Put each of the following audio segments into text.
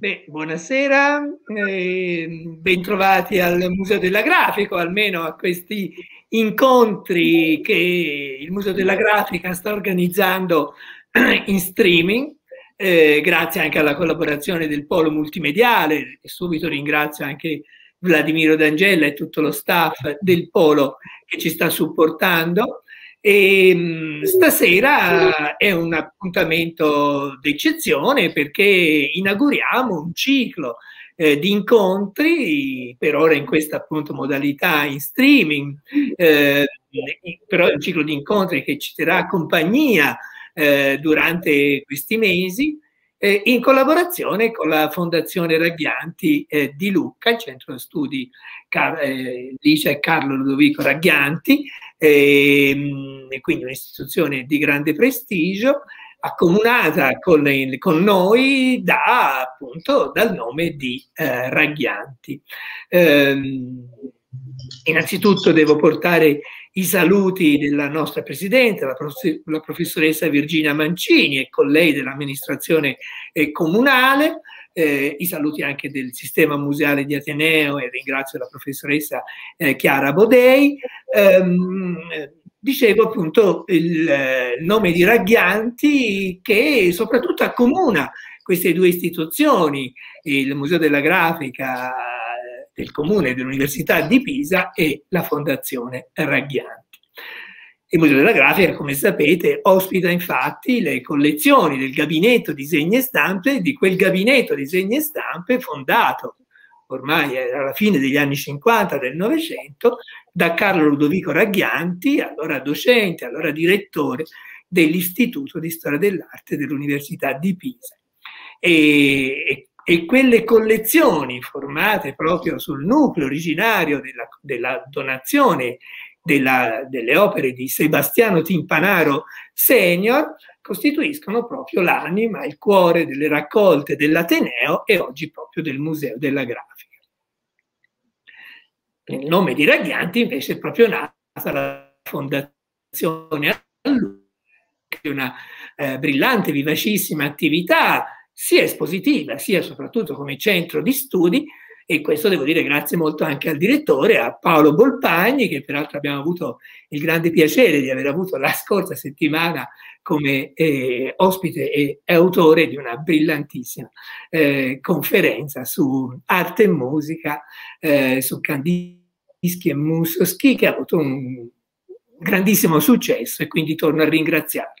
Beh, buonasera, eh, bentrovati al Museo della Grafica, o almeno a questi incontri che il Museo della Grafica sta organizzando in streaming, eh, grazie anche alla collaborazione del Polo Multimediale e subito ringrazio anche Vladimiro D'Angela e tutto lo staff del Polo che ci sta supportando. E mm, stasera è un appuntamento d'eccezione perché inauguriamo un ciclo eh, di incontri, per ora in questa appunto modalità in streaming, eh, però è un ciclo di incontri che ci terrà compagnia eh, durante questi mesi eh, in collaborazione con la Fondazione Ragghianti eh, di Lucca, il centro studi Car- eh, Lice Carlo Ludovico Raghianti, ehm, quindi un'istituzione di grande prestigio, accomunata con, le, con, noi da, appunto, dal nome di eh, Raghianti. Eh, innanzitutto devo portare i saluti della nostra Presidente, la, prof- la professoressa Virginia Mancini e con lei dell'amministrazione eh, comunale, eh, i saluti anche del sistema museale di Ateneo e ringrazio la professoressa eh, Chiara Bodei. Ehm, dicevo appunto il eh, nome di Ragghianti che soprattutto accomuna queste due istituzioni, il Museo della Grafica del Comune dell'Università di Pisa e la Fondazione Raghianti. Il Museo della Grafica, come sapete, ospita infatti le collezioni del Gabinetto Disegni e Stampe, di quel Gabinetto Disegni e Stampe fondato ormai alla fine degli anni 50 del Novecento, da Carlo Ludovico Raghianti, allora docente, allora direttore dell'Istituto di Storia dell'Arte dell'Università di Pisa. E, e quelle collezioni formate proprio sul nucleo originario della, della donazione della, delle opere di Sebastiano Timpanaro Senior costituiscono proprio l'anima, il cuore delle raccolte dell'Ateneo e oggi proprio del Museo della Grafica. Il nome di Ragghianti invece è proprio nata la fondazione una eh, brillante, vivacissima attività sia espositiva, sia soprattutto come centro di studi, e questo devo dire grazie molto anche al direttore, a Paolo Bolpagni, che peraltro abbiamo avuto il grande piacere di aver avuto la scorsa settimana come eh, ospite e autore di una brillantissima eh, conferenza su arte e musica, eh, su Kandinsky e Mussorgsky, che ha avuto un grandissimo successo e quindi torno a ringraziarlo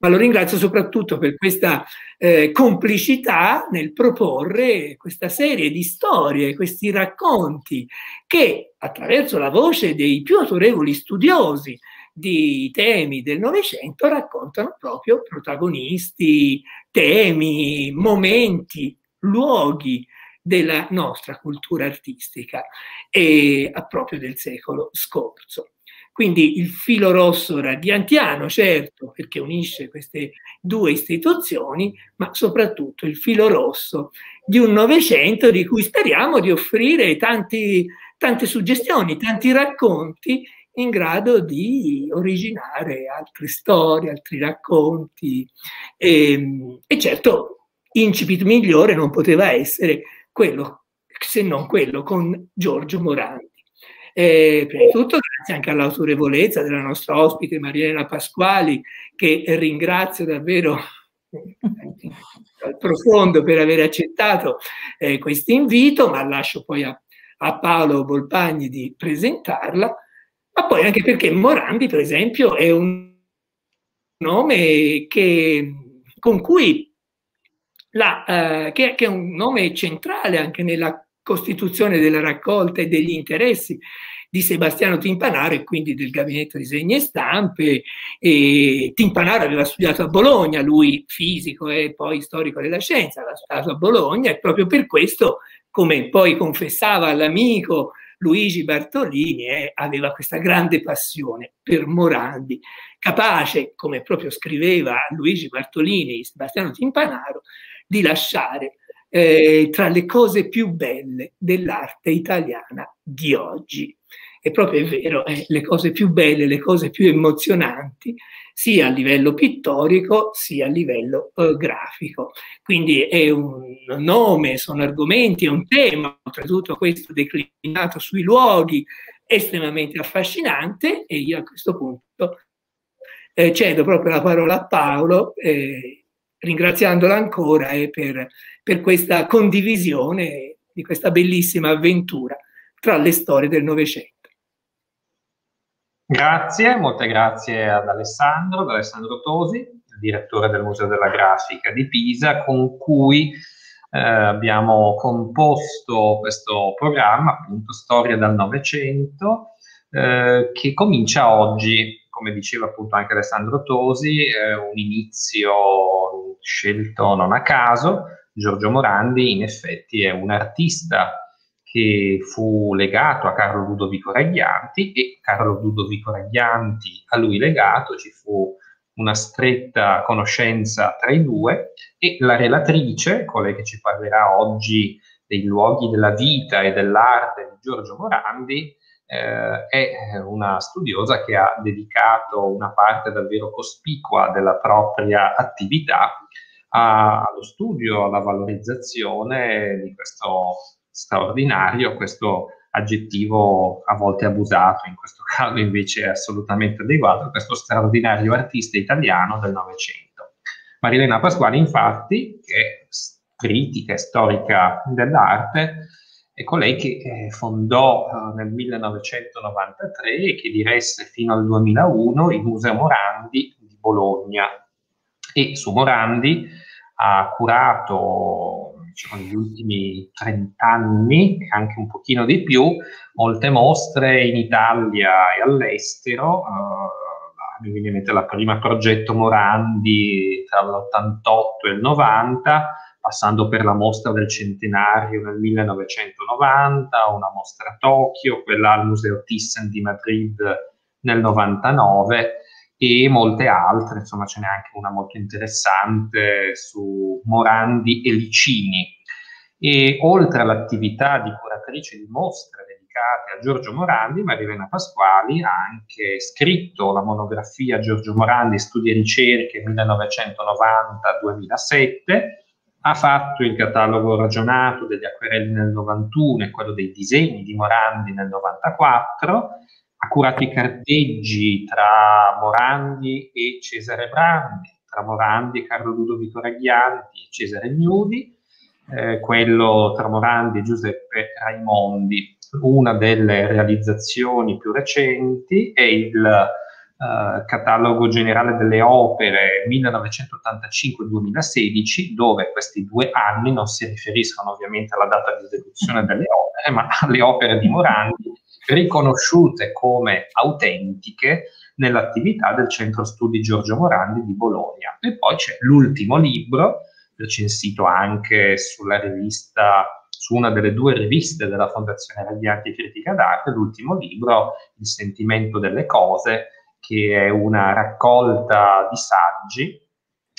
ma lo ringrazio soprattutto per questa eh, complicità nel proporre questa serie di storie, questi racconti che attraverso la voce dei più autorevoli studiosi di temi del Novecento raccontano proprio protagonisti, temi, momenti, luoghi della nostra cultura artistica e proprio del secolo scorso. Quindi il filo rosso radiantiano, certo, perché unisce queste due istituzioni, ma soprattutto il filo rosso di un Novecento di cui speriamo di offrire tanti, tante suggestioni, tanti racconti in grado di originare altre storie, altri racconti. E, ehm, e certo, incipit migliore non poteva essere quello, se non quello con Giorgio Morano. Eh, prima di tutto grazie anche all'autorevolezza della nostra ospite Mariela Pasquali, che ringrazio davvero profondo per aver accettato eh, questo invito, ma lascio poi a, a, Paolo Volpagni di presentarla, ma poi anche perché Morandi, per esempio, è un nome che, con cui la, eh, che, che è un nome centrale anche nella costituzione della raccolta e degli interessi di Sebastiano Timpanaro e quindi del gabinetto di disegni e stampe. E Timpanaro aveva studiato a Bologna, lui fisico e poi storico della scienza, aveva studiato a Bologna e proprio per questo, come poi confessava all'amico Luigi Bartolini, eh, aveva questa grande passione per Morandi, capace, come proprio scriveva Luigi Bartolini e Sebastiano Timpanaro, di lasciare eh, tra le cose più belle dell'arte italiana di oggi. E proprio è vero, eh, le cose più belle, le cose più emozionanti, sia a livello pittorico sia a livello eh, grafico. Quindi è un nome, sono argomenti, è un tema, oltretutto questo declinato sui luoghi, estremamente affascinante e io a questo punto eh, cedo proprio la parola a Paolo eh, ringraziandola ancora e per, per questa condivisione di questa bellissima avventura tra le storie del Novecento. Grazie, molte grazie ad Alessandro, ad Alessandro Tosi, direttore del Museo della Grafica di Pisa, con cui eh, abbiamo composto questo programma, appunto Storia dal Novecento, eh, che comincia oggi come diceva appunto anche Alessandro Tosi, eh, un inizio scelto non a caso. Giorgio Morandi in effetti è un artista che fu legato a Carlo Ludovico Raglianti e Carlo Ludovico Raglianti a lui legato, ci fu una stretta conoscenza tra i due e la relatrice, colei che ci parlerà oggi dei luoghi della vita e dell'arte di Giorgio Morandi, eh, è una studiosa che ha dedicato una parte davvero cospicua della propria attività allo studio, alla valorizzazione di questo straordinario, questo aggettivo a volte abusato, in questo caso invece assolutamente adeguato, questo straordinario artista italiano del Novecento. Marilena Pasquale, infatti, che è critica e storica dell'arte, è colei che eh, fondò eh, nel 1993 e che diresse fino al 2001 il Museo Morandi di Bologna e su Morandi ha curato diciamo, negli ultimi 30 anni, e anche un pochino di più, molte mostre in Italia e all'estero. Eh, mi viene in mente la prima progetto Morandi tra l'88 e il 90 passando per la mostra del centenario nel 1990, una mostra a Tokyo, quella al Museo Thyssen di Madrid nel 99 e molte altre, insomma ce n'è anche una molto interessante su Morandi e Licini. E oltre all'attività di curatrice di mostre dedicate a Giorgio Morandi, Marilena Pasquali ha anche scritto la monografia Giorgio Morandi, studi e ricerche 1990-2007 ha fatto il catalogo ragionato degli acquerelli nel 91 e quello dei disegni di Morandi nel 94, ha curato i carteggi tra Morandi e Cesare Brandi, tra Morandi e Carlo Ludovico Raghianti e Cesare Gnudi, eh, quello tra Morandi e Giuseppe Raimondi. Una delle realizzazioni più recenti è il eh, catalogo generale delle opere 1985-2016, dove questi due anni non si riferiscono ovviamente alla data di esecuzione delle opere, ma alle opere di Morandi riconosciute come autentiche nell'attività del Centro Studi Giorgio Morandi di Bologna. E poi c'è l'ultimo libro, recensito anche sulla rivista su una delle due riviste della Fondazione Radianti Critica d'Arte, l'ultimo libro, Il sentimento delle cose, che è una raccolta di saggi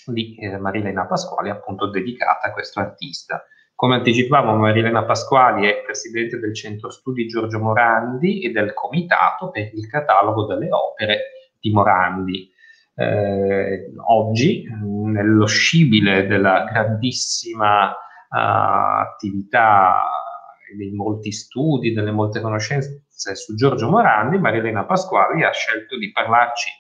di eh, Marilena Pasquali, appunto dedicata a questo artista. Come anticipavamo, Marilena Pasquali è presidente del Centro Studi Giorgio Morandi e del Comitato per il Catalogo delle Opere di Morandi. Eh, oggi, mm, nello scibile della grandissima uh, attività dei molti studi, delle molte conoscenze su Giorgio Morandi, Marilena Pasquali ha scelto di parlarci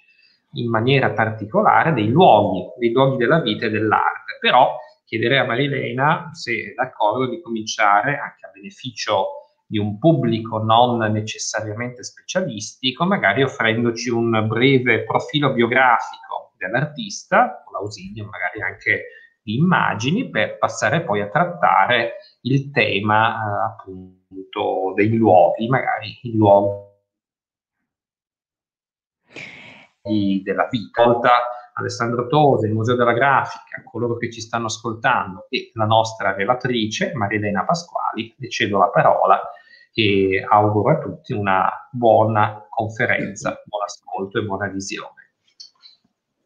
in maniera particolare dei luoghi, dei luoghi della vita e dell'arte. Però chiederei a Marilena se è d'accordo di cominciare, anche a beneficio di un pubblico non necessariamente specialistico, magari offrendoci un breve profilo biografico dell'artista, con l'ausilio magari anche di immagini per passare poi a trattare il tema eh, appunto dei luoghi, magari i luoghi della vita. Alessandro Tose, il Museo della Grafica, coloro che ci stanno ascoltando e la nostra relatrice Marilena Pasquali, le cedo la parola e auguro a tutti una buona conferenza, buon ascolto e buona visione.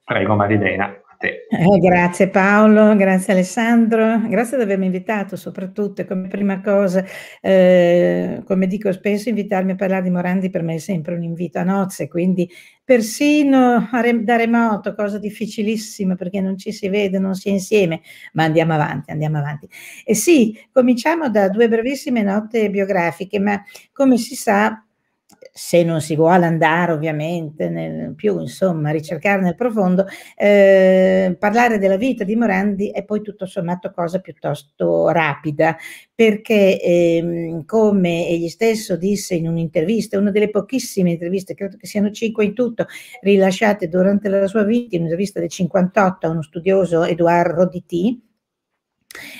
Prego Marilena te. Eh, grazie Paolo, grazie Alessandro, grazie di avermi invitato soprattutto come prima cosa, eh, come dico spesso, invitarmi a parlare di Morandi per me è sempre un invito a nozze, quindi persino da remoto, cosa difficilissima perché non ci si vede, non si è insieme, ma andiamo avanti, andiamo avanti. E sì, cominciamo da due brevissime note biografiche, ma come si sa se non si vuole andare ovviamente nel, più insomma ricercare nel profondo, eh, parlare della vita di Morandi è poi tutto sommato cosa piuttosto rapida, perché ehm, come egli stesso disse in un'intervista, una delle pochissime interviste, credo che siano cinque in tutto, rilasciate durante la sua vita, in un'intervista del 58 a uno studioso Edoardo Roditi,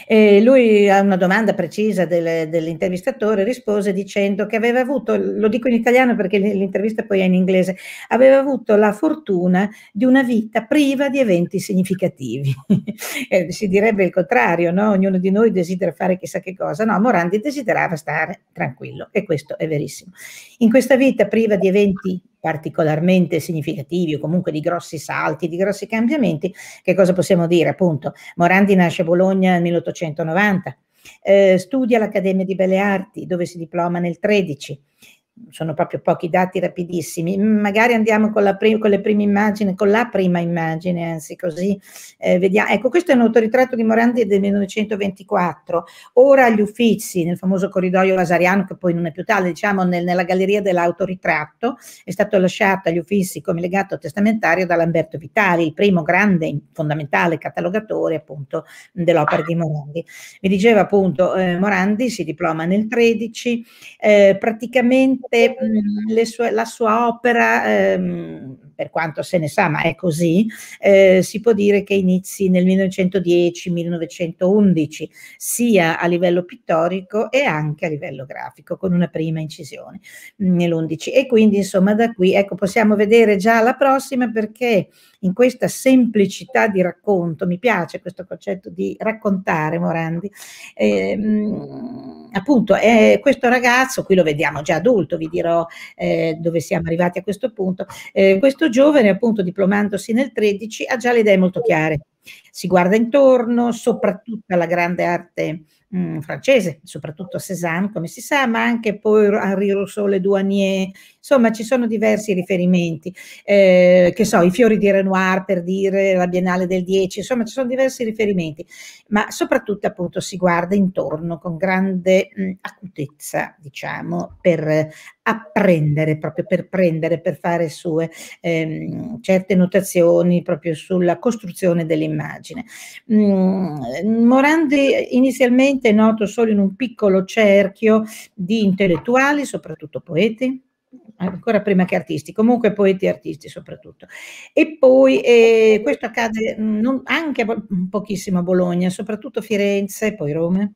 e lui a una domanda precisa del, dell'intervistatore rispose dicendo che aveva avuto, lo dico in italiano perché l'intervista poi è in inglese, aveva avuto la fortuna di una vita priva di eventi significativi. Eh, si direbbe il contrario, no? ognuno di noi desidera fare chissà che cosa, no, Morandi desiderava stare tranquillo e questo è verissimo. In questa vita priva di eventi particolarmente significativi o comunque di grossi salti, di grossi cambiamenti, che cosa possiamo dire? Appunto, Morandi nasce a Bologna nel 1890, eh, studia all'Accademia di Belle Arti dove si diploma nel 13 sono proprio pochi dati rapidissimi, mm, magari andiamo con, la con le prime immagini, con la prima immagine, anzi così eh, vediamo. Ecco, questo è un autoritratto di Morandi del 1924. Ora agli Uffizi, nel famoso corridoio vasariano, che poi non è più tale, diciamo nel, nella galleria dell'autoritratto, è stato lasciato agli Uffizi come legato testamentario da Lamberto Vitali, il primo grande, fondamentale catalogatore appunto dell'opera di Morandi. Mi diceva appunto eh, Morandi si diploma nel 13, eh, praticamente sicuramente mh, sue, la sua opera, ehm, per quanto se ne sa, ma è così, eh, si può dire che inizi nel 1910-1911, sia a livello pittorico e anche a livello grafico, con una prima incisione nell'11. E quindi, insomma, da qui, ecco, possiamo vedere già la prossima perché in questa semplicità di racconto, mi piace questo concetto di raccontare Morandi, eh, appunto eh, questo ragazzo, qui lo vediamo già adulto, vi dirò eh, dove siamo arrivati a questo punto, eh, questo giovane appunto diplomandosi nel 13 ha già le idee molto chiare, si guarda intorno, soprattutto alla grande arte mm, francese, soprattutto a Cézanne, come si sa, ma anche poi a Henri Rousseau, Le Douanier, Insomma, ci sono diversi riferimenti, eh, che so, i fiori di Renoir per dire la Biennale del 10, insomma, ci sono diversi riferimenti, ma soprattutto appunto si guarda intorno con grande mh, mm, acutezza, diciamo, per apprendere, proprio per prendere, per fare sue ehm, certe notazioni proprio sulla costruzione dell'immagine. Mm, Morandi inizialmente è noto solo in un piccolo cerchio di intellettuali, soprattutto poeti, ancora prima che artisti, comunque poeti e artisti soprattutto. E poi eh, questo accade mm, non, anche mm, pochissimo a Bologna, soprattutto Firenze, poi Roma,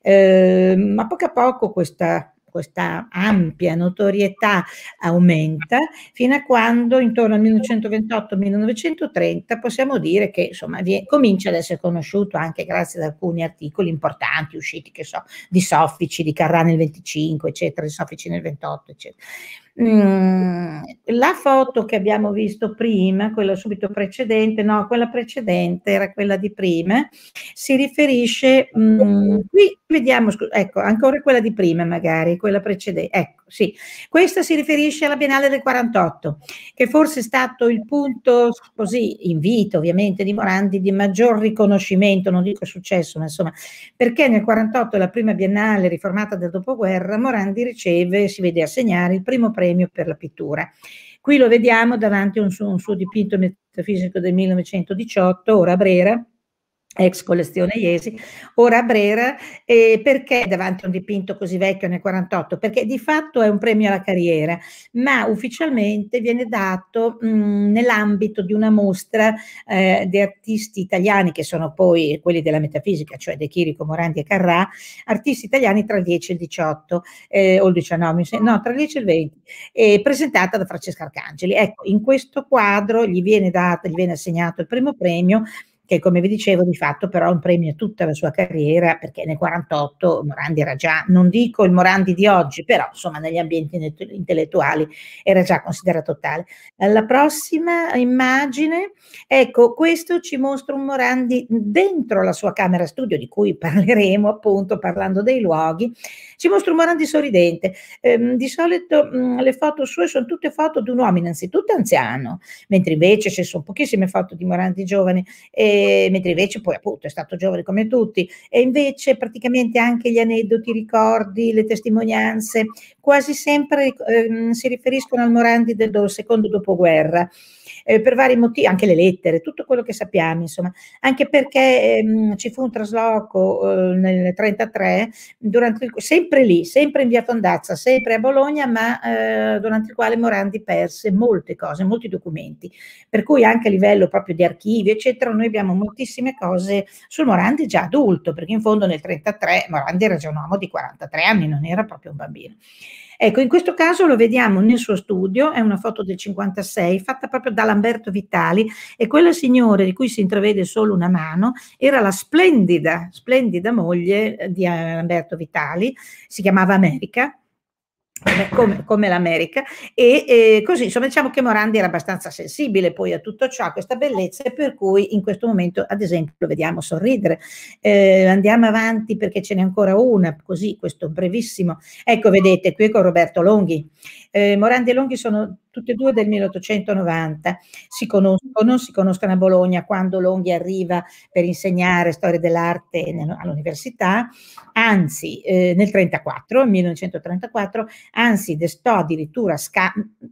eh, ma poco a poco questa questa ampia notorietà aumenta fino a quando intorno al 1928-1930 possiamo dire che insomma vi comincia ad essere conosciuto anche grazie ad alcuni articoli importanti usciti che so di Soffici, di Carrà nel 25 eccetera, di Soffici nel 28 eccetera. Mm, la foto che abbiamo visto prima, quella subito precedente, no, quella precedente era quella di prima, si riferisce, mm, qui vediamo, scu- ecco, ancora quella di prima magari, quella precedente, ecco sì. Questa si riferisce alla Biennale del 48, che forse è stato il punto, così, invito ovviamente di Morandi, di maggior riconoscimento, non dico successo, ma insomma, perché nel 48, la prima Biennale riformata del dopoguerra, Morandi riceve, si vede assegnare il primo premio per la pittura. Qui lo vediamo davanti a un suo, un suo dipinto metafisico del 1918, ora Brera, ex collezione Iesi, ora a Brera, eh, perché davanti a un dipinto così vecchio nel 48? Perché di fatto è un premio alla carriera, ma ufficialmente viene dato nell'ambito di una mostra eh, di artisti italiani, che sono poi quelli della metafisica, cioè De Chirico, Morandi e Carrà, artisti italiani tra il 10 e il 18, eh, o il 19, no, tra il 10 e il 20, presentata da Francesca Arcangeli. Ecco, in questo quadro gli viene, dato, gli viene assegnato il primo premio, che come vi dicevo di fatto però un premio a tutta la sua carriera perché nel 48 Morandi era già, non dico il Morandi di oggi, però insomma negli ambienti intellettuali era già considerato tale. La prossima immagine, ecco questo ci mostra un Morandi dentro la sua camera studio di cui parleremo appunto parlando dei luoghi, ci mostra un Morandi sorridente. Ehm, di solito mh, le foto sue sono tutte foto di un uomo innanzitutto anziano, mentre invece ci sono pochissime foto di Morandi giovane. E mentre invece poi appunto è stato giovane come tutti e invece praticamente anche gli aneddoti, i ricordi, le testimonianze quasi sempre ehm, si riferiscono al Morandi del secondo dopoguerra eh, per vari motivi, anche le lettere, tutto quello che sappiamo, insomma, anche perché ehm, ci fu un trasloco eh, nel 1933, durante il, sempre lì, sempre in via Fondazza, sempre a Bologna, ma eh, durante il quale Morandi perse molte cose, molti documenti, per cui anche a livello proprio di archivi, eccetera, noi abbiamo moltissime cose sul Morandi già adulto, perché in fondo nel 1933 Morandi era già un uomo di 43 anni, non era proprio un bambino. Ecco, in questo caso lo vediamo nel suo studio, è una foto del 56 fatta proprio da Lamberto Vitali e quella signora di cui si intravede solo una mano era la splendida, splendida moglie eh, di eh, Lamberto Vitali, si chiamava America come, come l'America e eh, così insomma diciamo che Morandi era abbastanza sensibile poi a tutto ciò, a questa bellezza e per cui in questo momento ad esempio lo vediamo sorridere. Eh, andiamo avanti perché ce n'è ancora una, così questo brevissimo. Ecco vedete qui con Roberto Longhi. Eh, Morandi e Longhi sono tutte e due del 1890, si conoscono, si conoscono a Bologna quando Longhi arriva per insegnare storia dell'arte all'università, anzi eh, nel 34, 1934, anzi destò addirittura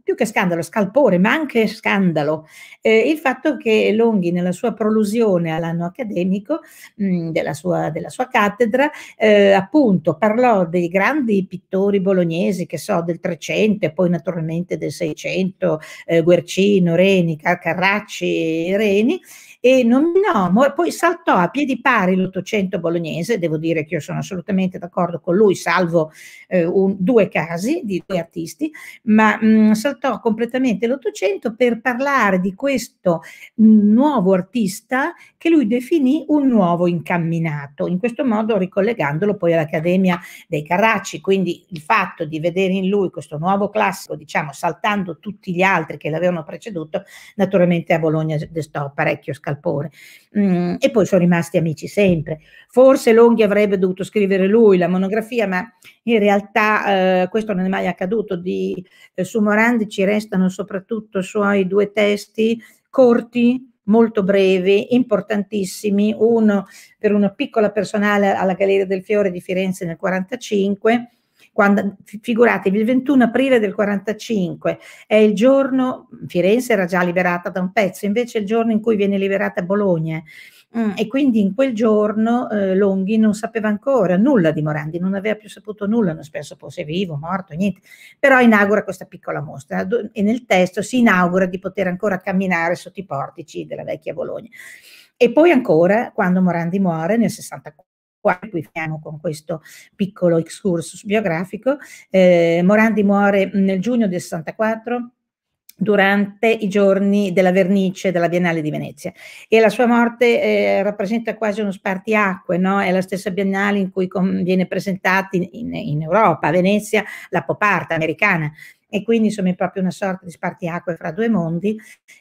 più che scandalo, scalpore, ma anche scandalo, eh, il fatto che Longhi nella sua prolusione all'anno accademico mh, mm, della, sua, della, sua, cattedra, eh, appunto parlò dei grandi pittori bolognesi, che so, del 300 e poi naturalmente del 600, Cinquecento, eh, Guercino, Reni, Carracci, Reni, e nominò, poi saltò a piedi pari l'Ottocento bolognese, devo dire che io sono assolutamente d'accordo con lui, salvo eh, un, due casi di due artisti, ma mh, mm, saltò completamente l'Ottocento per parlare di questo mm, nuovo artista che lui definì un nuovo incamminato, in questo modo ricollegandolo poi all'Accademia dei Carracci, quindi il fatto di vedere in lui questo nuovo classico, diciamo, saltando tutti gli altri che l'avevano preceduto, naturalmente a Bologna destò parecchio scaldato scalpore. Mm, e poi sono rimasti amici sempre. Forse Longhi avrebbe dovuto scrivere lui la monografia, ma in realtà eh, questo non è mai accaduto. Di, eh, su Morandi ci restano soprattutto suoi due testi corti, molto brevi, importantissimi, uno per una piccola personale alla Galleria del Fiore di Firenze nel 1945 quando, figuratevi, il 21 aprile del 45 è il giorno, Firenze era già liberata da un pezzo, invece è il giorno in cui viene liberata Bologna. Mm, e quindi in quel giorno eh, Longhi non sapeva ancora nulla di Morandi, non aveva più saputo nulla, non spesso fosse vivo, morto, niente, però inaugura questa piccola mostra e nel testo si inaugura di poter ancora camminare sotto i portici della vecchia Bologna. E poi ancora, quando Morandi muore nel 64, qua qui siamo con questo piccolo excursus biografico. Eh, Morandi muore mm, nel giugno del 64 durante i giorni della vernice della Biennale di Venezia e la sua morte eh, rappresenta quasi uno spartiacque, no? è la stessa Biennale in cui viene presentata in, in, in, Europa, a Venezia, la pop art americana e quindi insomma è proprio una sorta di spartiacque fra due mondi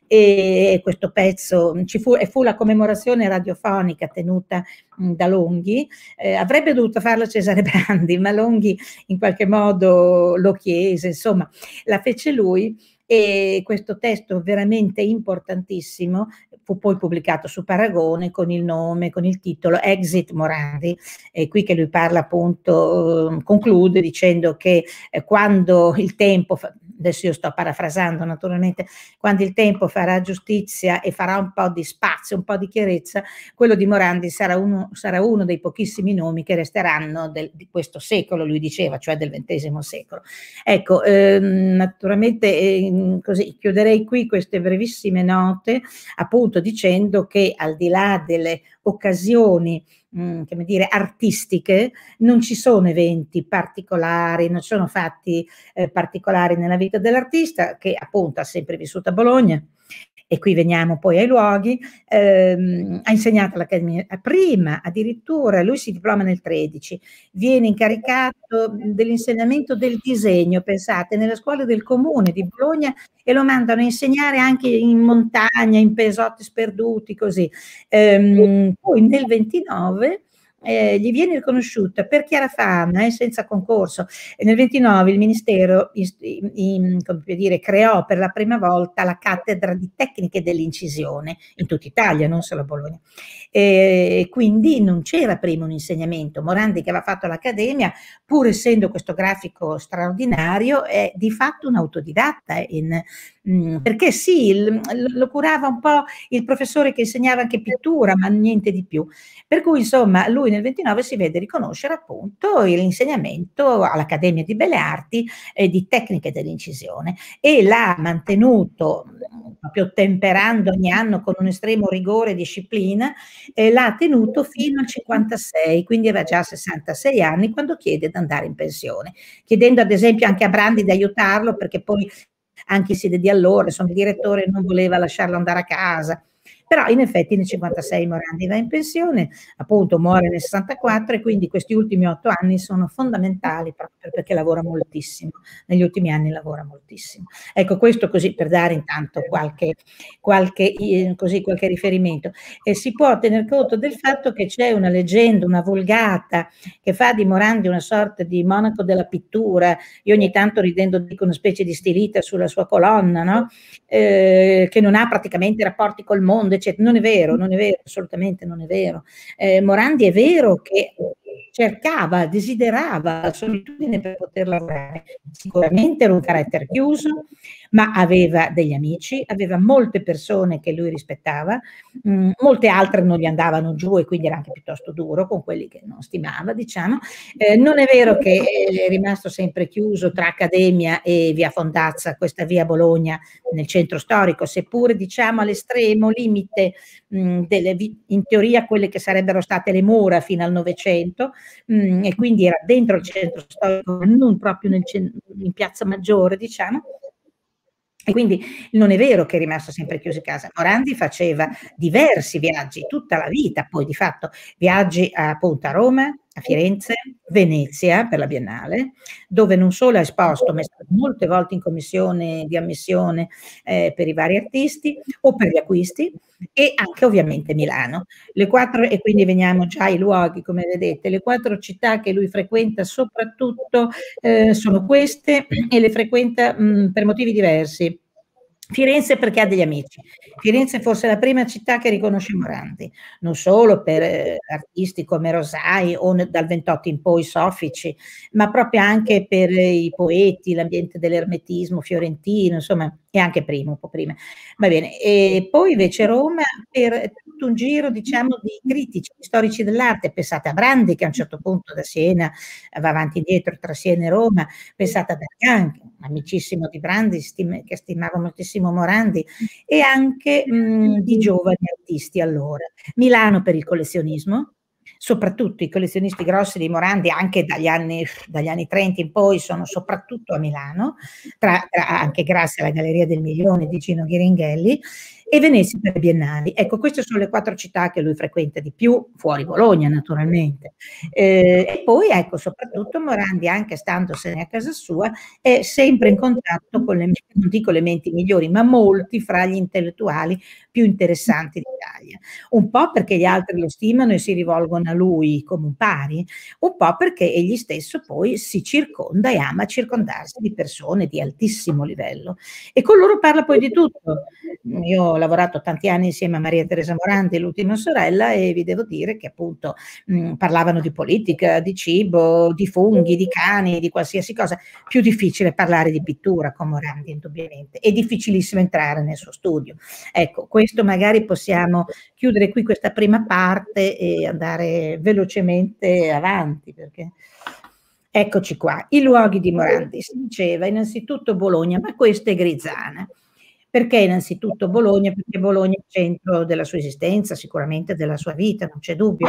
e questo pezzo ci fu, e fu la commemorazione radiofonica tenuta mh, da Longhi, eh, avrebbe dovuto farla Cesare Brandi ma Longhi in qualche modo lo chiese, insomma la fece lui e questo testo veramente importantissimo fu poi pubblicato su Paragone con il nome, con il titolo Exit Morandi, è qui che lui parla appunto, ehm, conclude dicendo che eh, quando il tempo, adesso io sto parafrasando naturalmente, quando il tempo farà giustizia e farà un po' di spazio, un po' di chiarezza, quello di Morandi sarà uno, sarà uno dei pochissimi nomi che resteranno del, di questo secolo, lui diceva, cioè del XX secolo. Ecco, ehm, naturalmente... Eh, Mm, così chiuderei qui queste brevissime note, appunto dicendo che al di là delle occasioni mm, come dire, artistiche, non ci sono eventi particolari, non sono fatti eh, particolari nella vita dell'artista che appunto ha sempre vissuto a Bologna e qui veniamo poi ai luoghi, ehm, ha insegnato all'Accademia prima, addirittura lui si diploma nel 13, viene incaricato dell'insegnamento del disegno, pensate, nella scuola del comune di Bologna e lo mandano a insegnare anche in montagna, in pesotti sperduti, così. Ehm, poi nel 29 eh, gli viene riconosciuta per chiara fama e eh, senza concorso. E nel 29 il Ministero in, in, dire, creò per la prima volta la cattedra di tecniche dell'incisione in tutta Italia, non solo a Bologna. E quindi non c'era prima un insegnamento. Morandi che aveva fatto l'accademia, pur essendo questo grafico straordinario, è di fatto un autodidatta eh, in, mm, perché sì, lo curava un po' il professore che insegnava anche pittura, ma niente di più. Per cui insomma lui cui nel 29 si vede riconoscere appunto l'insegnamento all'Accademia di Belle Arti eh, di tecniche dell'incisione e l'ha mantenuto mm, proprio temperando ogni anno con un estremo rigore e disciplina, eh, l'ha tenuto fino al 56, quindi aveva già 66 anni quando chiede di andare in pensione, chiedendo ad esempio anche a Brandi di aiutarlo perché poi anche in sede di allora, insomma il direttore non voleva lasciarlo andare a casa però in effetti nel 56 Morandi va in pensione, appunto muore nel 64 e quindi questi ultimi otto anni sono fondamentali proprio perché lavora moltissimo, negli ultimi anni lavora moltissimo. Ecco questo così per dare intanto qualche, qualche, eh, così, qualche riferimento. E si può tener conto del fatto che c'è una leggenda, una volgata che fa di Morandi una sorta di monaco della pittura, io ogni tanto ridendo dico una specie di stilita sulla sua colonna, no? eh, che non ha praticamente rapporti col mondo, eccetera. Non è vero, non è vero, assolutamente non è vero. Eh, Morandi è vero che cercava, desiderava la solitudine per poter lavorare. Sicuramente era un carattere chiuso, ma aveva degli amici, aveva molte persone che lui rispettava, mh, mm, molte altre non gli andavano giù e quindi era anche piuttosto duro con quelli che non stimava, diciamo. Eh, non è vero che eh, è rimasto sempre chiuso tra Accademia e Via Fondazza, questa via Bologna nel centro storico, seppure diciamo all'estremo limite mh, mm, delle, in teoria quelle che sarebbero state le mura fino al Novecento, appunto, mm, e quindi era dentro il centro storico, non proprio nel, in piazza maggiore, diciamo. E quindi non è vero che è rimasto sempre chiuso in casa. Morandi faceva diversi viaggi tutta la vita, poi di fatto viaggi appunto a Roma, a Firenze, Venezia per la Biennale, dove non solo ha esposto, ma è stato molte volte in commissione di ammissione eh, per i vari artisti o per gli acquisti, e anche ovviamente Milano. Le quattro, e quindi veniamo già ai luoghi, come vedete, le quattro città che lui frequenta soprattutto eh, sono queste e le frequenta mh, per motivi diversi Firenze perché ha degli amici. Firenze è forse la prima città che riconosce Morandi, non solo per eh, artisti come Rosai o dal 28 in poi Soffici, ma proprio anche per eh, i poeti, l'ambiente dell'ermetismo fiorentino, insomma, e anche prima, un po' prima. Va bene, e poi invece Roma per tutto un giro diciamo, di critici, di storici dell'arte, pensate a Brandi che a un certo punto da Siena eh, va avanti e indietro tra Siena e Roma, pensate a Bergan, amicissimo di Brandi, stima, che stimava moltissimo Morandi, e anche mh, mm, di giovani artisti allora. Milano per il collezionismo, soprattutto i collezionisti grossi di Morandi, anche dagli anni, dagli anni 30 in poi, sono soprattutto a Milano, tra, tra, anche grazie alla Galleria del Milione di Gino Ghiringhelli, e Venezia per biennali. Ecco, queste sono le quattro città che lui frequenta di più, fuori Bologna naturalmente. Eh, e poi, ecco, soprattutto Morandi, anche standosene a casa sua, è sempre in contatto con le, non dico le menti migliori, ma molti fra gli intellettuali più interessanti d'Italia. Un po' perché gli altri lo stimano e si rivolgono a lui come un pari, un po' perché egli stesso poi si circonda e ama circondarsi di persone di altissimo livello. E con loro parla poi di tutto. Io lavorato tanti anni insieme a Maria Teresa Morandi, l'ultima sorella, e vi devo dire che appunto mh, parlavano di politica, di cibo, di funghi, di cani, di qualsiasi cosa. Più difficile parlare di pittura con Morandi, indubbiamente. È difficilissimo entrare nel suo studio. Ecco, questo magari possiamo chiudere qui questa prima parte e andare velocemente avanti perché... Eccoci qua, i luoghi di Morandi, si diceva innanzitutto Bologna, ma questa è Grizzana. Perché innanzitutto Bologna? Perché Bologna è il centro della sua esistenza, sicuramente della sua vita, non c'è dubbio.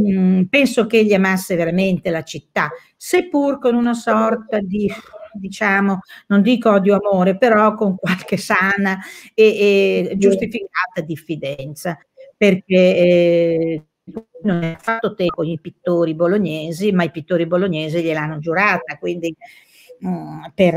Mm, penso che egli amasse veramente la città, seppur con una sorta di diciamo, non dico odio amore, però con qualche sana e, e giustificata diffidenza, perché eh, non è fatto tempo i pittori bolognesi, ma i pittori bolognesi gliel'hanno giurata, quindi Mm, per,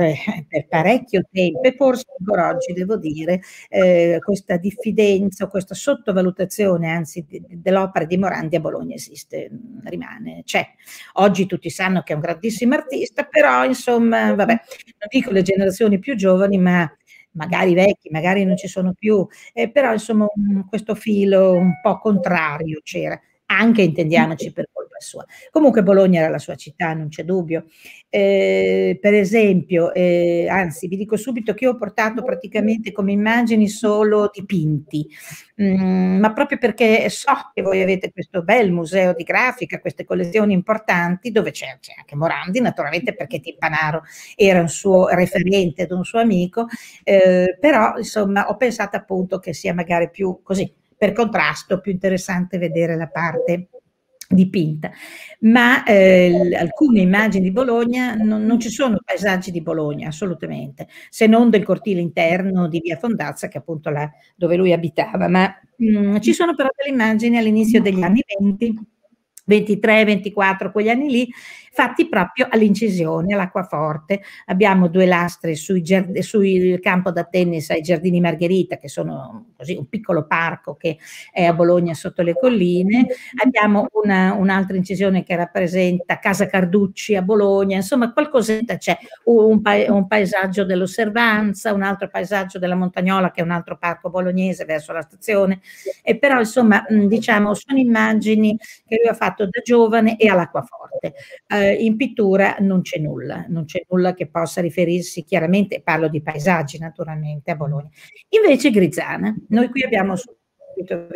per, parecchio tempo e forse ancora oggi devo dire eh, questa diffidenza, questa sottovalutazione anzi dell'opera di Morandi a Bologna esiste, mm, rimane, c'è. Oggi tutti sanno che è un grandissimo artista, però insomma, vabbè, non dico le generazioni più giovani, ma magari vecchi, magari non ci sono più, eh, però insomma questo filo un po' contrario c'era anche intendiamoci per colpa sua. Comunque Bologna era la sua città, non c'è dubbio. Eh, per esempio, eh, anzi vi dico subito che io ho portato praticamente come immagini solo dipinti, mm, ma proprio perché so che voi avete questo bel museo di grafica, queste collezioni importanti, dove c'è, c'è anche Morandi, naturalmente perché Timpanaro era un suo referente, un suo amico, eh, però insomma ho pensato appunto che sia magari più così per contrasto più interessante vedere la parte dipinta. Ma eh, alcune immagini di Bologna non, non, ci sono paesaggi di Bologna assolutamente, se non del cortile interno di via Fondazza, che è appunto la, dove lui abitava. Ma mh, mm, ci sono però delle immagini all'inizio degli anni venti 23, 24, quegli anni lì, fatti proprio all'incisione, all'acquaforte. Abbiamo due lastre sui, sul campo da tennis ai Giardini Margherita, che sono così un piccolo parco che è a Bologna sotto le colline. Abbiamo un'altra incisione che rappresenta Casa Carducci a Bologna, insomma qualcosetta c'è, un, pa un paesaggio dell'osservanza, un altro paesaggio della Montagnola che è un altro parco bolognese verso la stazione. E però insomma diciamo sono immagini che lui ha fatto fatto da giovane e all'acquaforte. Eh, in pittura non c'è nulla, non c'è nulla che possa riferirsi chiaramente, parlo di paesaggi naturalmente a Bologna. Invece Grizzana, noi qui abbiamo subito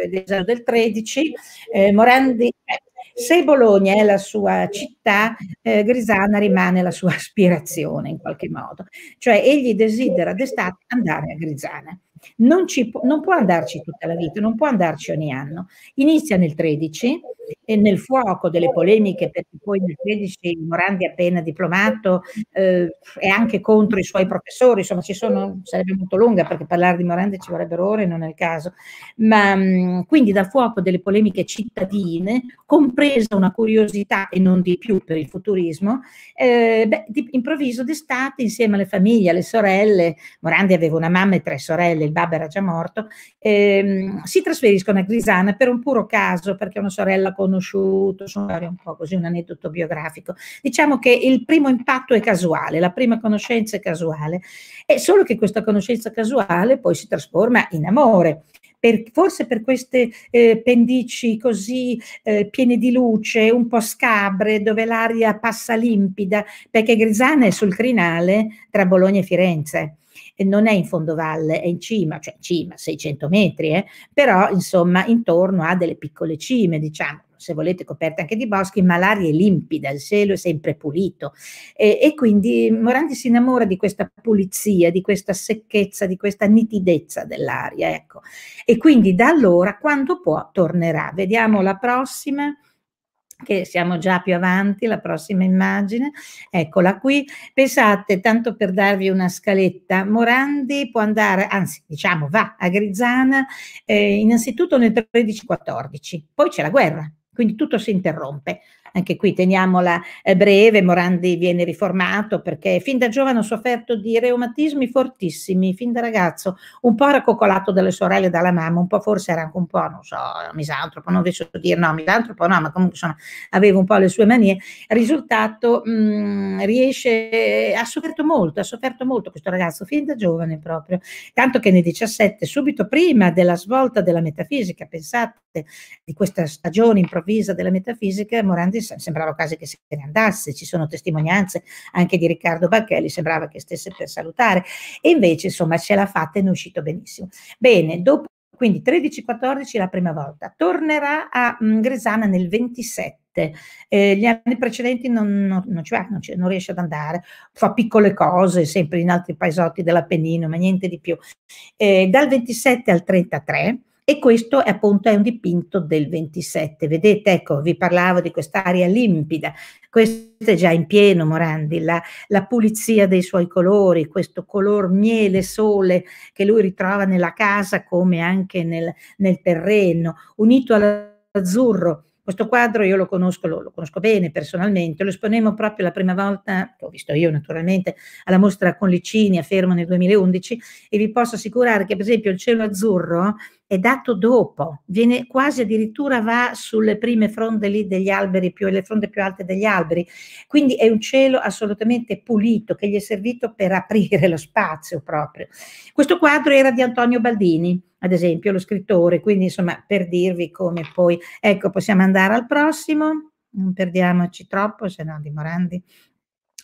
del 13, eh, Morandi, eh, se Bologna è la sua città, eh, Grisana rimane la sua aspirazione in qualche modo, cioè egli desidera d'estate andare a Grisana. Non, non, può andarci tutta la vita, non può andarci ogni anno. Inizia nel 13 e nel fuoco delle polemiche, perché poi nel 13 Morandi appena diplomato eh, è anche contro i suoi professori, insomma ci sono, sarebbe molto lunga perché parlare di Morandi ci vorrebbero ore, non è il caso, ma mm, quindi dal fuoco delle polemiche cittadine, compresa una curiosità e non di più per il futurismo, eh, beh, di, improvviso d'estate insieme alle famiglie, alle sorelle, Morandi aveva una mamma e tre sorelle, il babbo era già morto, eh, si trasferiscono a Grisana per un puro caso, perché una sorella con conosciuto, insomma, un po' così un aneddoto biografico. Diciamo che il primo impatto è casuale, la prima conoscenza è casuale, è solo che questa conoscenza casuale poi si trasforma in amore. Per, forse per queste eh, pendici così eh, piene di luce, un po' scabre, dove l'aria passa limpida, perché Grisana è sul crinale tra Bologna e Firenze. E non è in fondovalle, è in cima, cioè in cima, 600 metri, eh? però insomma intorno a delle piccole cime, diciamo se volete coperte anche di boschi, ma l'aria è limpida, il cielo è sempre pulito e, e quindi Morandi si innamora di questa pulizia, di questa secchezza, di questa nitidezza dell'aria, ecco. E quindi da allora, quando può, tornerà. Vediamo la prossima che siamo già più avanti, la prossima immagine, eccola qui. Pensate, tanto per darvi una scaletta, Morandi può andare, anzi diciamo va a Grizzana, eh, innanzitutto nel 13-14, poi c'è la guerra, quindi tutto si interrompe. Anche qui teniamola eh, breve, Morandi viene riformato perché fin da giovane ho sofferto di reumatismi fortissimi, fin da ragazzo, un po' raccocolato dalle sorelle e dalla mamma, un po' forse era anche un po', non so, misantropo, non riesco a dire no, misantropo no, ma comunque sono, avevo un po' le sue manie. Risultato, mh, mm, riesce, ha sofferto molto, ha sofferto molto questo ragazzo, fin da giovane proprio, tanto che nei 17, subito prima della svolta della metafisica, pensate, di questa stagione improvvisata, improvvisa della metafisica, Morandi sembrava quasi che se ne andasse, ci sono testimonianze anche di Riccardo Bacchelli, sembrava che stesse per salutare, e invece insomma ce l'ha fatta e ne è uscito benissimo. Bene, dopo quindi 13-14 la prima volta, tornerà a mm, Gresana nel 27. Eh, gli anni precedenti non, non, non ci va, non, non, riesce ad andare, fa piccole cose, sempre in altri paesotti dell'Appennino, ma niente di più. Eh, dal 27 al 33 e questo è appunto è un dipinto del 27. Vedete, ecco, vi parlavo di quest'aria limpida, questo è già in pieno Morandi, la, la, pulizia dei suoi colori, questo color miele, sole che lui ritrova nella casa come anche nel, nel terreno, unito all'azzurro questo quadro io lo conosco, lo, lo conosco bene personalmente, lo esponemmo proprio la prima volta, l'ho visto io naturalmente, alla mostra con Licini a Fermo nel 2011 e vi posso assicurare che per esempio il cielo azzurro è dato dopo, viene quasi addirittura va sulle prime fronde lì degli alberi, più, le fronde più alte degli alberi, quindi è un cielo assolutamente pulito che gli è servito per aprire lo spazio proprio. Questo quadro era di Antonio Baldini, ad esempio lo scrittore, quindi insomma per dirvi come poi, ecco possiamo andare al prossimo, non perdiamoci troppo, se no di Morandi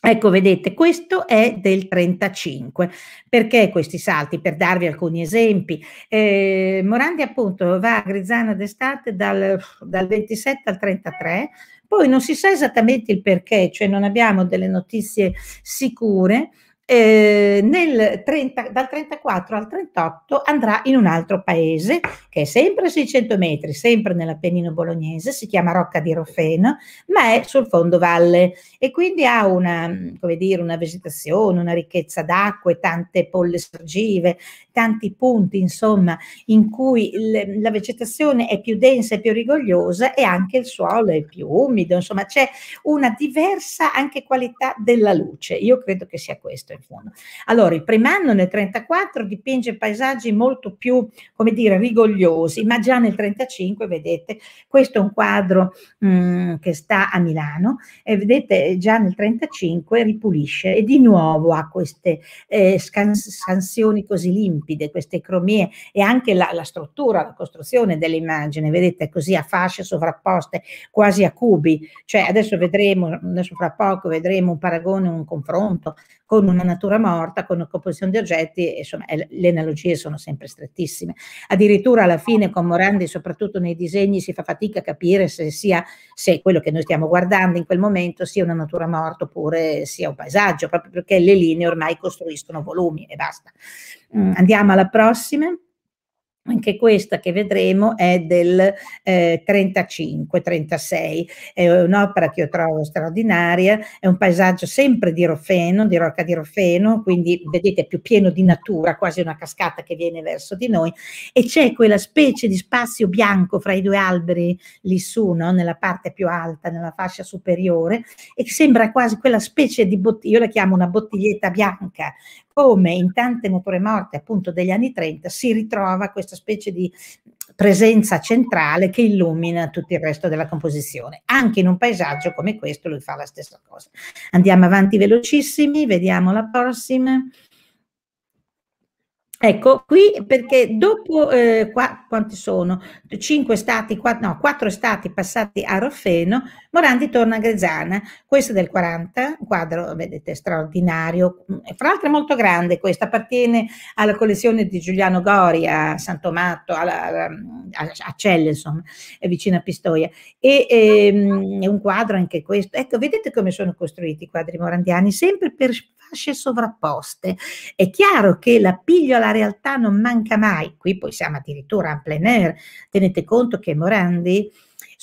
Ecco, vedete, questo è del 35. Perché questi salti? Per darvi alcuni esempi. Eh, Morandi appunto va a Grizzana d'estate dal, dal 27 al 33, poi non si sa esattamente il perché, cioè non abbiamo delle notizie sicure. Eh, nel 30, dal 34 al 38 andrà in un altro paese che è sempre a 600 metri, sempre nell'Appennino bolognese, si chiama Rocca di Rofeno, ma è sul fondo valle e quindi ha una, mm. come dire, una vegetazione, una ricchezza d'acque, tante polle sorgive, tanti punti, insomma, in cui il, la vegetazione è più densa e più rigogliosa e anche il suolo è più umido, insomma, c'è una diversa anche qualità della luce. Io credo che sia questo insomma. Allora, il primanno nel 34 dipinge paesaggi molto più, come dire, rigogliosi, ma già nel 35, vedete, questo è un quadro mh, mm, che sta a Milano, e vedete già nel 35 ripulisce e di nuovo ha queste eh, scansioni così limpide, queste cromie e anche la, la struttura, la costruzione dell'immagine, vedete così a fasce sovrapposte, quasi a cubi, cioè adesso vedremo, adesso fra poco vedremo un paragone, un confronto con una natura morta con composizione di oggetti, insomma, le analogie sono sempre strettissime. Addirittura alla fine con Morandi, soprattutto nei disegni, si fa fatica a capire se, sia, se quello che noi stiamo guardando in quel momento sia una natura morta oppure sia un paesaggio, proprio perché le linee ormai costruiscono volumi e basta. Mm, andiamo alla prossima anche questa che vedremo è del eh, 35-36, è un'opera che io trovo straordinaria, è un paesaggio sempre di Rofeno, di Rocca di Rofeno, quindi vedete più pieno di natura, quasi una cascata che viene verso di noi, e c'è quella specie di spazio bianco fra i due alberi lì su, no? nella parte più alta, nella fascia superiore, e sembra quasi quella specie di bottiglia, io la chiamo una bottiglietta bianca, come in tante Motore Morte appunto degli anni 30 si ritrova questa specie di presenza centrale che illumina tutto il resto della composizione. Anche in un paesaggio come questo lui fa la stessa cosa. Andiamo avanti velocissimi, vediamo la prossima. Ecco, qui perché dopo, eh, qua, quanti sono? Cinque stati, quattro, no, quattro stati passati a Roffeno, Morandi torna a Grezzana. Questo è del 40, un quadro, vedete, straordinario. Fra l'altro è molto grande questo, appartiene alla collezione di Giuliano Gori a San Tomato, alla, alla, a Celle, insomma, è vicino a Pistoia. E ehm, è un quadro anche questo. Ecco, vedete come sono costruiti i quadri morandiani, sempre per fasce sovrapposte. È chiaro che l'appiglio alla realtà non manca mai, qui poi siamo addirittura en plein air, tenete conto che Morandi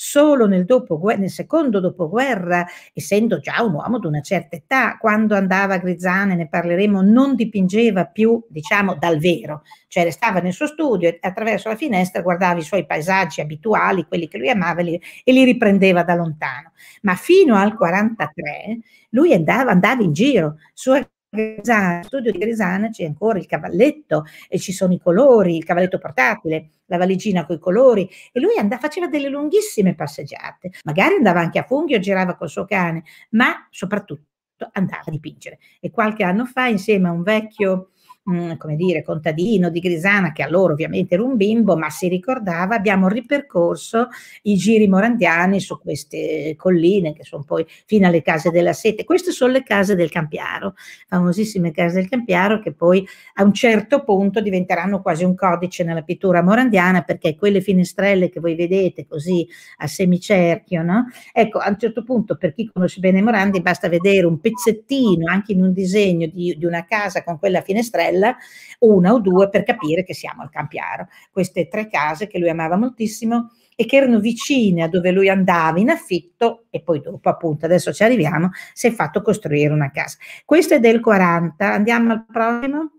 solo nel, dopoguerra, nel secondo dopoguerra, essendo già un uomo di una certa età, quando andava a Grizzane, ne parleremo, non dipingeva più, diciamo, dal vero, cioè restava nel suo studio e attraverso la finestra guardava i suoi paesaggi abituali, quelli che lui amava li, e li riprendeva da lontano. Ma fino al 43 lui andava, andava in giro, su Gresana, nello studio di Gresana c'è ancora il cavalletto e ci sono i colori, il cavalletto portatile, la valigina con i colori e lui andava, faceva delle lunghissime passeggiate, magari andava anche a funghi o girava col suo cane, ma soprattutto andava a dipingere e qualche anno fa insieme a un vecchio Mm, come dire, contadino di Grisana, che allora ovviamente era un bimbo, ma si ricordava, abbiamo ripercorso i giri morandiani su queste colline che sono poi fino alle case della sete. Queste sono le case del Campiaro, famosissime case del Campiaro che poi a un certo punto diventeranno quasi un codice nella pittura morandiana perché quelle finestrelle che voi vedete così a semicerchio, no? Ecco, a un certo punto per chi conosce bene Morandi basta vedere un pezzettino anche in un disegno di, di una casa con quella finestrella sorella, una o due, per capire che siamo al Campiaro. Queste tre case che lui amava moltissimo e che erano vicine a dove lui andava in affitto e poi dopo, appunto, adesso ci arriviamo, si è fatto costruire una casa. Questo è del 40, andiamo al prossimo.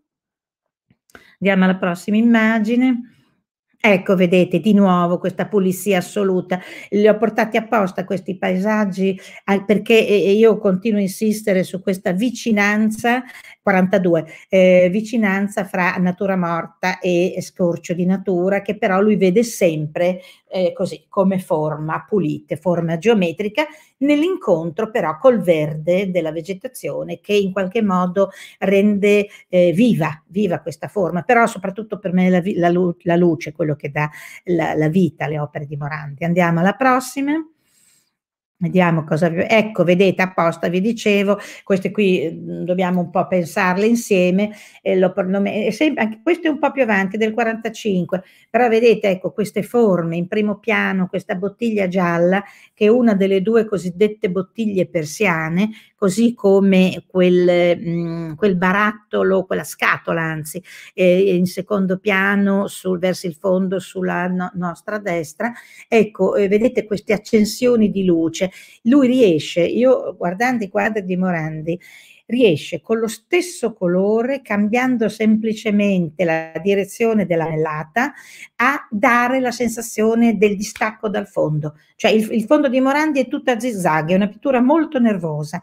Andiamo alla prossima immagine. Ecco, vedete di nuovo questa pulizia assoluta. Li ho portati apposta questi paesaggi perché io continuo a insistere su questa vicinanza 42, eh, vicinanza fra natura morta e scorcio di natura, che però lui vede sempre eh, così come forma pulita, forma geometrica, nell'incontro però col verde della vegetazione che in qualche modo rende eh, viva, viva questa forma, però soprattutto per me la, la, la luce è quello che dà la, la vita alle opere di Morandi. Andiamo alla prossima. Vediamo cosa. vi... Ecco, vedete apposta, vi dicevo, queste qui mm, dobbiamo un po' pensarle insieme. E lo, è sempre, anche, questo è un po' più avanti del 45, però vedete ecco queste forme in primo piano, questa bottiglia gialla, che è una delle due cosiddette bottiglie persiane, così come quel, mh, mm, quel barattolo, quella scatola anzi, eh, in secondo piano sul, verso il fondo sulla no, nostra destra. Ecco, eh, vedete queste accensioni di luce lui riesce, io guardando i quadri di Morandi, riesce con lo stesso colore, cambiando semplicemente la direzione dell'anellata, a dare la sensazione del distacco dal fondo. Cioè il, il fondo di Morandi è tutta a zigzag, è una pittura molto nervosa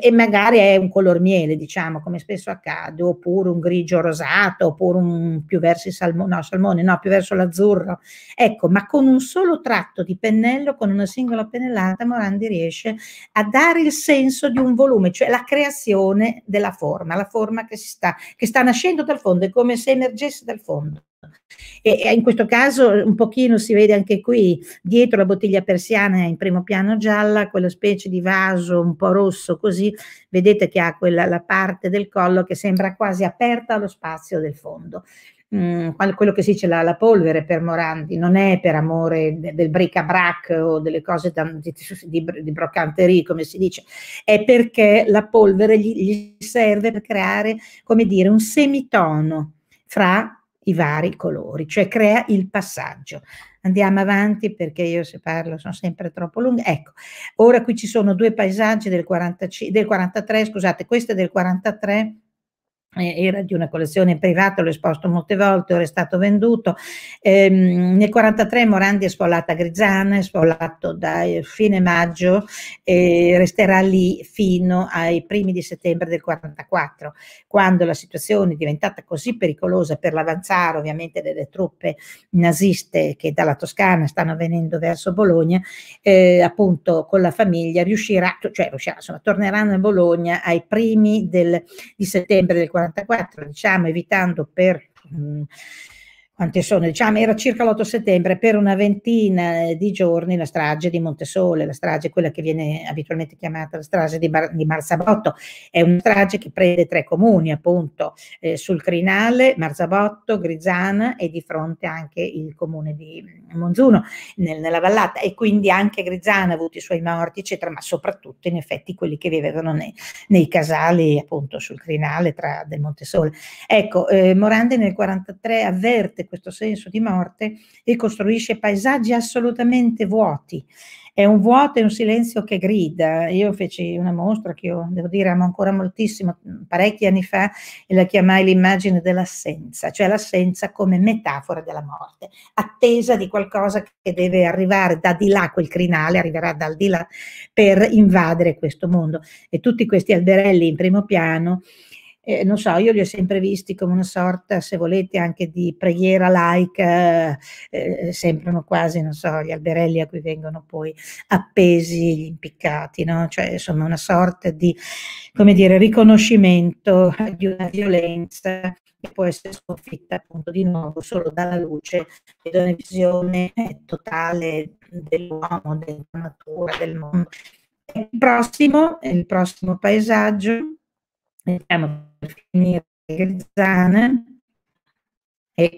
e magari è un color miele, diciamo, come spesso accade, oppure un grigio rosato, oppure un più verso salmone, no, salmone, no, più verso l'azzurro. Ecco, ma con un solo tratto di pennello, con una singola pennellata, Morandi riesce a dare il senso di un volume, cioè la creazione creazione della forma, la forma che, sta, che sta nascendo dal fondo, è come se emergesse dal fondo. E in questo caso un pochino si vede anche qui dietro la bottiglia persiana in primo piano gialla, quella specie di vaso un po' rosso così, vedete che ha quella la parte del collo che sembra quasi aperta allo spazio del fondo mh, mm, quello che si dice la, la, polvere per Morandi non è per amore del bric-a-brac o delle cose di, di, di broccanterie, come si dice, è perché la polvere gli, gli serve per creare, come dire, un semitono fra i vari colori, cioè crea il passaggio. Andiamo avanti perché io se parlo sono sempre troppo lunghi. Ecco, ora qui ci sono due paesaggi del, 45, del 43, scusate, questo è del 43 eh, era di una collezione privata, l'ho esposto molte volte, ora è stato venduto. Ehm, nel 1943 Morandi è sfollato a Grizzana, è sfollato da eh, fine maggio e resterà lì fino ai primi di settembre del 1944, quando la situazione è diventata così pericolosa per l'avanzare ovviamente delle truppe naziste che dalla Toscana stanno venendo verso Bologna, eh, appunto con la famiglia riuscirà, cioè riuscirà, insomma, torneranno a Bologna ai primi del, di settembre del 1944 44, diciamo evitando per... Mh, quante sono, diciamo, era circa l'8 settembre, per una ventina eh, di giorni la strage di Montesole, la strage quella che viene abitualmente chiamata la strage di, Mar- di Marzabotto, è una strage che prende tre comuni, appunto, eh, sul Crinale, Marzabotto, Grizzana e di fronte anche il comune di mm, Monzuno, nel, nella vallata, e quindi anche Grizzana ha avuto i suoi morti, eccetera, ma soprattutto in effetti quelli che vivevano nei, nei casali, appunto, sul Crinale tra del Montesole. Ecco, eh, Morandi nel 1943 avverte questo senso di morte, e costruisce paesaggi assolutamente vuoti. È un vuoto e un silenzio che grida. Io feci una mostra che io, devo dire, amo ancora moltissimo, mm, parecchi anni fa, e la chiamai l'immagine dell'assenza, cioè l'assenza come metafora della morte, attesa di qualcosa che deve arrivare da di là, quel crinale arriverà dal di là per invadere questo mondo. E tutti questi alberelli in primo piano eh, non so, io li ho sempre visti come una sorta, se volete, anche di preghiera laica, eh, eh, sembrano quasi, non so, gli alberelli a cui vengono poi appesi gli impiccati, no? cioè insomma una sorta di, come dire, riconoscimento di una violenza che può essere sconfitta appunto di nuovo solo dalla luce e da una visione eh, totale dell'uomo, della natura, del mondo. Il prossimo, il prossimo paesaggio andiamo per finire le Grisane e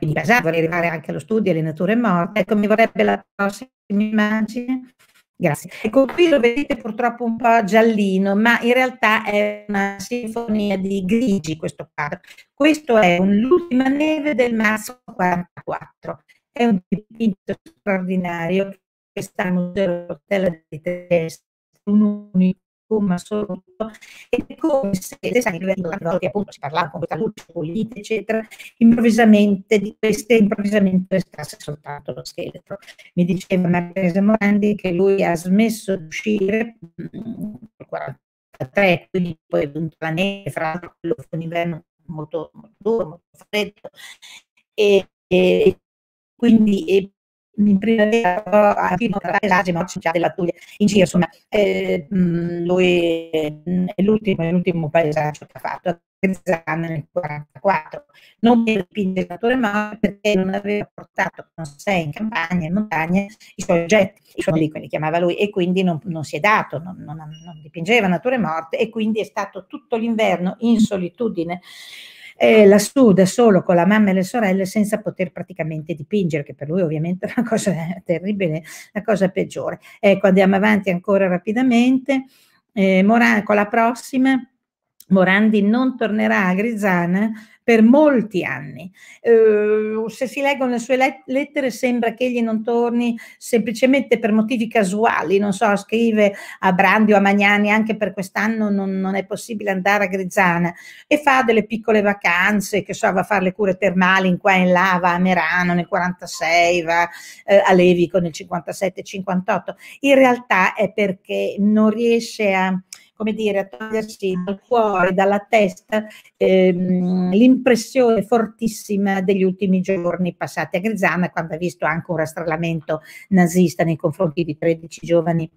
di Casà, vorrei arrivare anche allo studio delle nature morte, ecco mi vorrebbe la prossima immagine, grazie. Ecco qui lo vedete purtroppo un po' giallino, ma in realtà è una sinfonia di grigi questo quadro. Questo è L'ultima neve del marzo 44, è un dipinto straordinario che sta al Museo della Trieste, un unico boom assoluto ed come se, sai, arrivando che appunto si parlava con questa luce pulita, eccetera, improvvisamente di queste improvvisamente restasse soltanto lo scheletro. Mi diceva Marchese Morandi che lui ha smesso di uscire mm, nel 43, quindi poi è venuto la neve, fra l'altro quello fu un inverno molto, molto duro, molto freddo, e, e quindi e in primavera ah, anche in un'altra paesaggio, ma c'è della Puglia in giro, insomma, eh, lui è l'ultimo, è l'ultimo paesaggio che ha fatto a Trezzana nel 1944. Non mi dipinge il senatore Mauro perché non aveva portato con sé in campagna, in montagna, i suoi oggetti, i suoi libri, quelli chiamava lui, e quindi non, non si è dato, non, non, non dipingeva nature morte, e quindi è stato tutto l'inverno in solitudine eh, lassù da solo con la mamma e le sorelle senza poter praticamente dipingere, che per lui ovviamente è una cosa terribile, la cosa peggiore. Ecco, andiamo avanti ancora rapidamente. Eh, Moran, con la prossima. Morandi non tornerà a Grizzana per molti anni. Eh, se si leggono le sue lettere sembra che egli non torni semplicemente per motivi casuali, non so, scrive a Brandi o a Magnani anche per quest'anno non, non, è possibile andare a Grizzana e fa delle piccole vacanze, che so, va a fare le cure termali in qua e in là, va a Merano nel 46, va eh, a Levico nel 57-58. In realtà è perché non riesce a come dire, a togliersi dal cuore, dalla testa ehm, l'impressione fortissima degli ultimi giorni passati a Grizzana, quando ha visto anche un rastrellamento nazista nei confronti di 13 giovani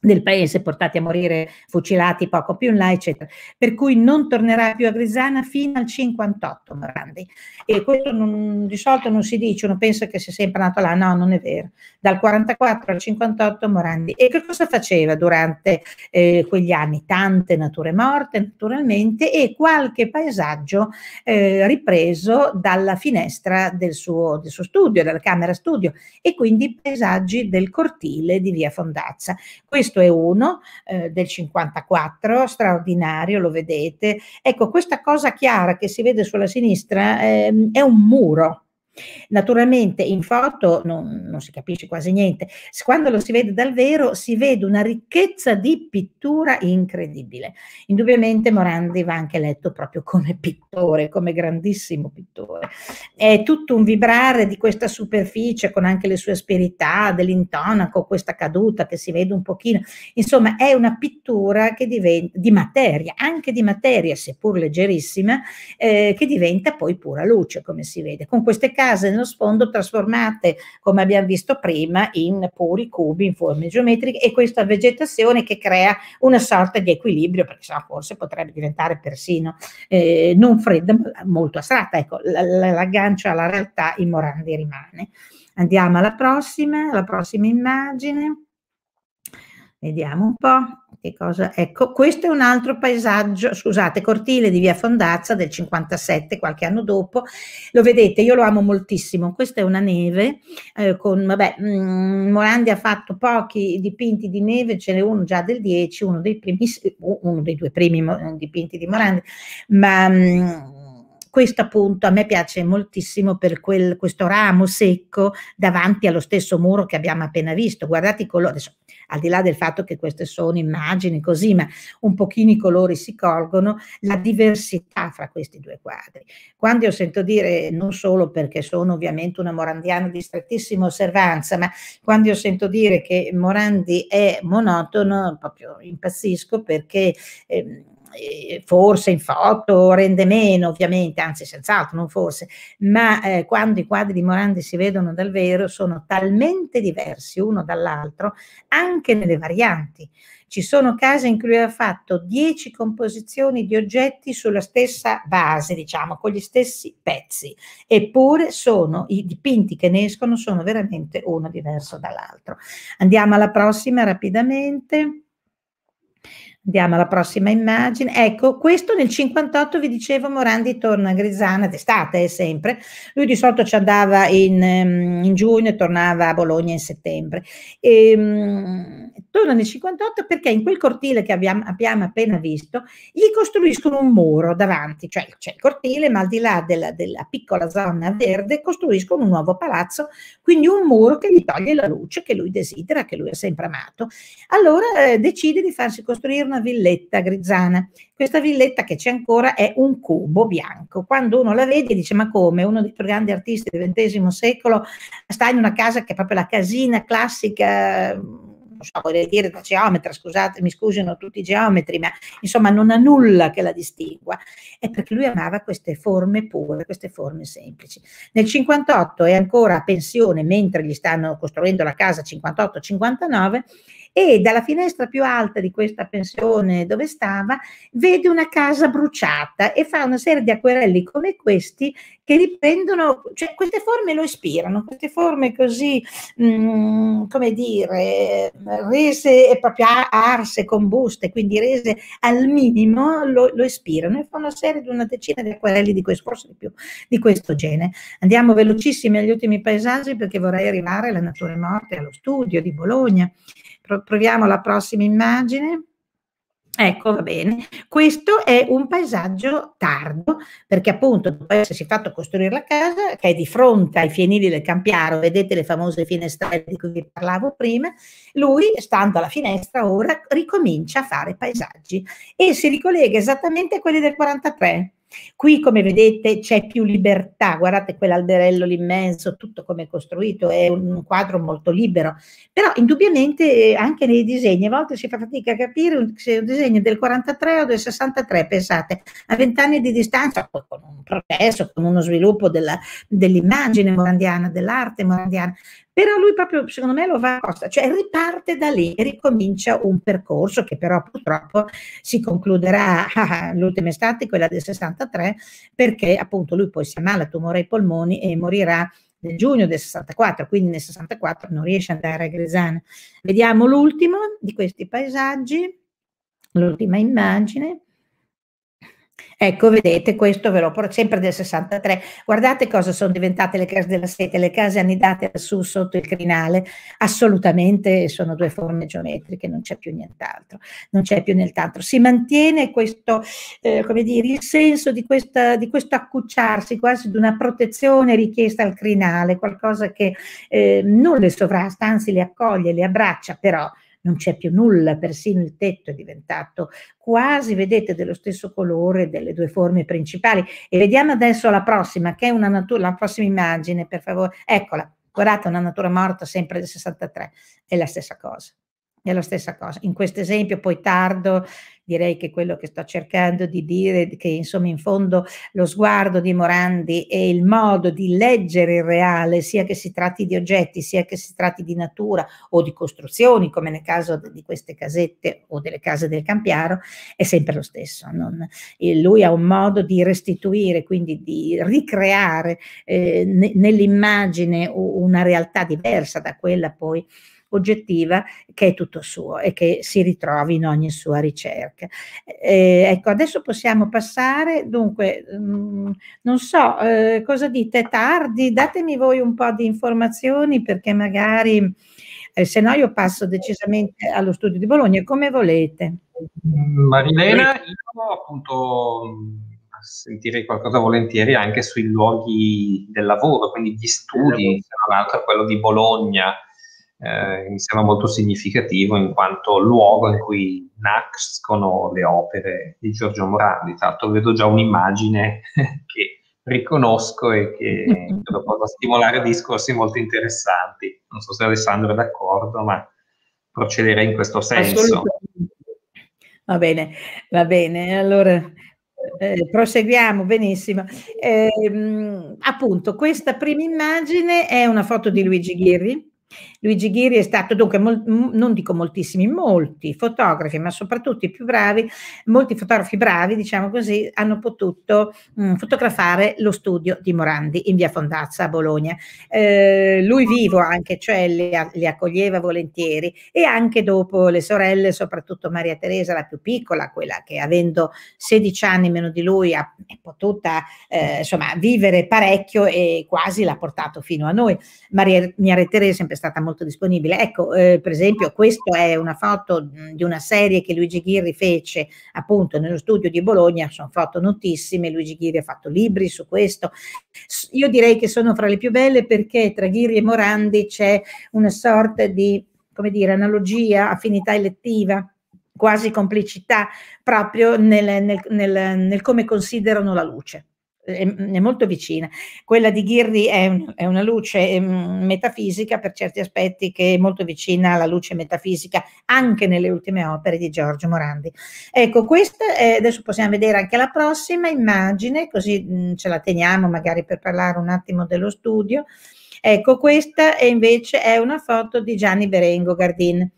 del paese, portati a morire fucilati poco più in là, eccetera. Per cui non tornerà più a Grisana fino al 58, Morandi. E questo non, di solito non si dice, uno pensa che sia sempre nato là, no, non è vero. Dal 44 al 58 Morandi. E che cosa faceva durante eh, quegli anni? Tante nature morte, naturalmente, e qualche paesaggio eh, ripreso dalla finestra del suo, del suo studio, dalla camera studio, e quindi paesaggi del cortile di via Fondazza. Questo questo è uno eh, del 54, straordinario, lo vedete. Ecco, questa cosa chiara che si vede sulla sinistra eh, è un muro Naturalmente in foto non, non, si capisce quasi niente, quando lo si vede dal vero si vede una ricchezza di pittura incredibile. Indubbiamente Morandi va anche letto proprio come pittore, come grandissimo pittore. È tutto un vibrare di questa superficie con anche le sue asperità, dell'intonaco, questa caduta che si vede un pochino. Insomma è una pittura che diventa, di materia, anche di materia seppur leggerissima, eh, che diventa poi pura luce come si vede. Con queste case case nello sfondo trasformate, come abbiamo visto prima, in puri cubi in forme geometriche e questa vegetazione che crea una sorta di equilibrio, perché sennò forse potrebbe diventare persino eh, non fredda, ma molto astratta. Ecco, l'aggancio alla realtà in Morandi rimane. Andiamo alla prossima, alla prossima immagine. Vediamo un po' che cosa? Ecco, questo è un altro paesaggio, scusate, cortile di via Fondazza del 57, qualche anno dopo. Lo vedete, io lo amo moltissimo. Questa è una neve eh, con, vabbè, mh, mm, Morandi ha fatto pochi dipinti di neve, ce n'è uno già del 10, uno dei, primi, uno dei due primi dipinti di Morandi, ma... Mh, mm, questo appunto a me piace moltissimo per quel, questo ramo secco davanti allo stesso muro che abbiamo appena visto. Guardate i colori, Adesso, al di là del fatto che queste sono immagini così, ma un pochino i colori si colgono, la diversità fra questi due quadri. Quando io sento dire, non solo perché sono ovviamente una morandiana di strettissima osservanza, ma quando io sento dire che Morandi è monotono, proprio impazzisco perché... Eh, eh, forse in foto rende meno ovviamente, anzi senz'altro non forse, ma eh, quando i quadri di Morandi si vedono dal vero sono talmente diversi uno dall'altro anche nelle varianti. Ci sono case in cui lui ha fatto dieci composizioni di oggetti sulla stessa base, diciamo, con gli stessi pezzi, eppure sono, i dipinti che ne escono sono veramente uno diverso dall'altro. Andiamo alla prossima rapidamente. Andiamo alla prossima immagine. Ecco, questo nel 58 vi dicevo Morandi torna a Grisana d'estate, è eh, sempre. Lui di solito ci andava in, ehm, in, giugno e tornava a Bologna in settembre. E, ehm, torna nel 58 perché in quel cortile che abbiamo, abbiamo appena visto gli costruiscono un muro davanti, cioè c'è il cortile, ma al di là della, della piccola zona verde costruiscono un nuovo palazzo, quindi un muro che gli toglie la luce che lui desidera, che lui ha sempre amato. Allora eh, decide di farsi costruire una una villetta grigiana. Questa villetta che c'è ancora è un cubo bianco. Quando uno la vede dice ma come? Uno dei più grandi artisti del XX secolo sta in una casa che è proprio la casina classica non so, vorrei dire da geometra, scusate, mi scusino tutti i geometri, ma insomma non ha nulla che la distingua, è perché lui amava queste forme pure, queste forme semplici. Nel 58 è ancora a pensione mentre gli stanno costruendo la casa 58-59 e dalla finestra più alta di questa pensione dove stava vede una casa bruciata e fa una serie di acquerelli come questi che riprendono, cioè queste forme lo ispirano, queste forme così, mh, mm, come dire, rese e proprio arse, combuste, quindi rese al minimo, lo, lo ispirano e fa una serie di una decina di acquerelli di questo, forse di più, di questo genere. Andiamo velocissimi agli ultimi paesaggi perché vorrei arrivare alla natura morte, allo studio di Bologna proviamo la prossima immagine. Ecco, va bene. Questo è un paesaggio tardo, perché appunto dopo essersi fatto costruire la casa, che è di fronte ai fienili del Campiaro, vedete le famose finestrelle di cui vi parlavo prima, lui, stando alla finestra ora, ricomincia a fare paesaggi e si ricollega esattamente a quelli del 43 Qui, come vedete, c'è più libertà. Guardate quell'alberello immenso, tutto come è costruito, è un quadro molto libero. Però, indubbiamente, eh, anche nei disegni, a volte si fa fatica a capire se è un disegno del 43 o del 63, pensate, a vent'anni di distanza, con un processo, con uno sviluppo della, dell'immagine morandiana, dell'arte morandiana. Però lui proprio, secondo me, lo va a costa, cioè riparte da lì e ricomincia un percorso che però purtroppo si concluderà ah, ah, l'ultima estate, quella del 63, perché appunto lui poi si ammala, tumore ai polmoni e morirà nel giugno del 64, quindi nel 64 non riesce ad andare a Grisana. Vediamo l'ultimo di questi paesaggi, l'ultima immagine. Ecco, vedete, questo ve lo l'ho sempre del 63. Guardate cosa sono diventate le case della sete, le case annidate su sotto il crinale. Assolutamente sono due forme geometriche, non c'è più nient'altro. Non c'è più nient'altro. Si mantiene questo, eh, come dire, il senso di, questa, di, questo accucciarsi quasi di una protezione richiesta al crinale, qualcosa che eh, non le sovrasta, anzi le accoglie, le abbraccia, però non c'è più nulla, persino il tetto è diventato quasi, vedete, dello stesso colore delle due forme principali. E vediamo adesso la prossima, che è una natura, la prossima immagine, per favore. Eccola, guardate, una natura morta sempre del 63, è la stessa cosa. È la stessa cosa. In questo esempio, poi tardo, direi che quello che sto cercando di dire, è che insomma in fondo lo sguardo di Morandi e il modo di leggere il reale, sia che si tratti di oggetti, sia che si tratti di natura o di costruzioni, come nel caso di queste casette o delle case del Campiaro, è sempre lo stesso. Non, eh, lui ha un modo di restituire, quindi di ricreare eh, nell'immagine una realtà diversa da quella poi oggettiva che è tutto suo e che si ritrovi in ogni sua ricerca. Eh, ecco, adesso possiamo passare, dunque, mh, mm, non so eh, cosa dite, è tardi, datemi voi un po' di informazioni perché magari eh, se no io passo decisamente allo studio di Bologna, come volete. Marilena, io appunto sentirei qualcosa volentieri anche sui luoghi del lavoro, quindi gli studi, tra l'altro quello di Bologna, eh, mi sembra molto significativo in quanto luogo in cui nascono le opere di Giorgio Morandi. Tanto vedo già un'immagine che riconosco e che può stimolare discorsi molto interessanti. Non so se Alessandro è d'accordo, ma procederei in questo senso. Va bene, va bene. Allora eh, proseguiamo benissimo. Eh, appunto, questa prima immagine è una foto di Luigi Ghirri Luigi Ghiri è stato dunque, mol, non dico moltissimi, molti fotografi, ma soprattutto i più bravi, molti fotografi bravi, diciamo così, hanno potuto mh, mm, fotografare lo studio di Morandi in via Fondazza a Bologna. Eh, lui vivo anche, cioè li, li accoglieva volentieri e anche dopo le sorelle, soprattutto Maria Teresa, la più piccola, quella che avendo 16 anni meno di lui ha, è potuta eh, insomma vivere parecchio e quasi l'ha portato fino a noi. Maria, Maria Teresa è sempre stata molto molto disponibile. Ecco, eh, per esempio, questa è una foto di una serie che Luigi Ghirri fece appunto nello studio di Bologna, sono foto notissime, Luigi Ghirri ha fatto libri su questo. Io direi che sono fra le più belle perché tra Ghirri e Morandi c'è una sorta di, come dire, analogia, affinità elettiva quasi complicità proprio nel, nel, nel, nel come considerano la luce è, è molto vicina. Quella di Ghirri è, è una luce ehm, metafisica per certi aspetti che è molto vicina alla luce metafisica anche nelle ultime opere di Giorgio Morandi. Ecco, questa è, adesso possiamo vedere anche la prossima immagine, così mh, ce la teniamo magari per parlare un attimo dello studio. Ecco, questa è invece è una foto di Gianni Berengo Gardin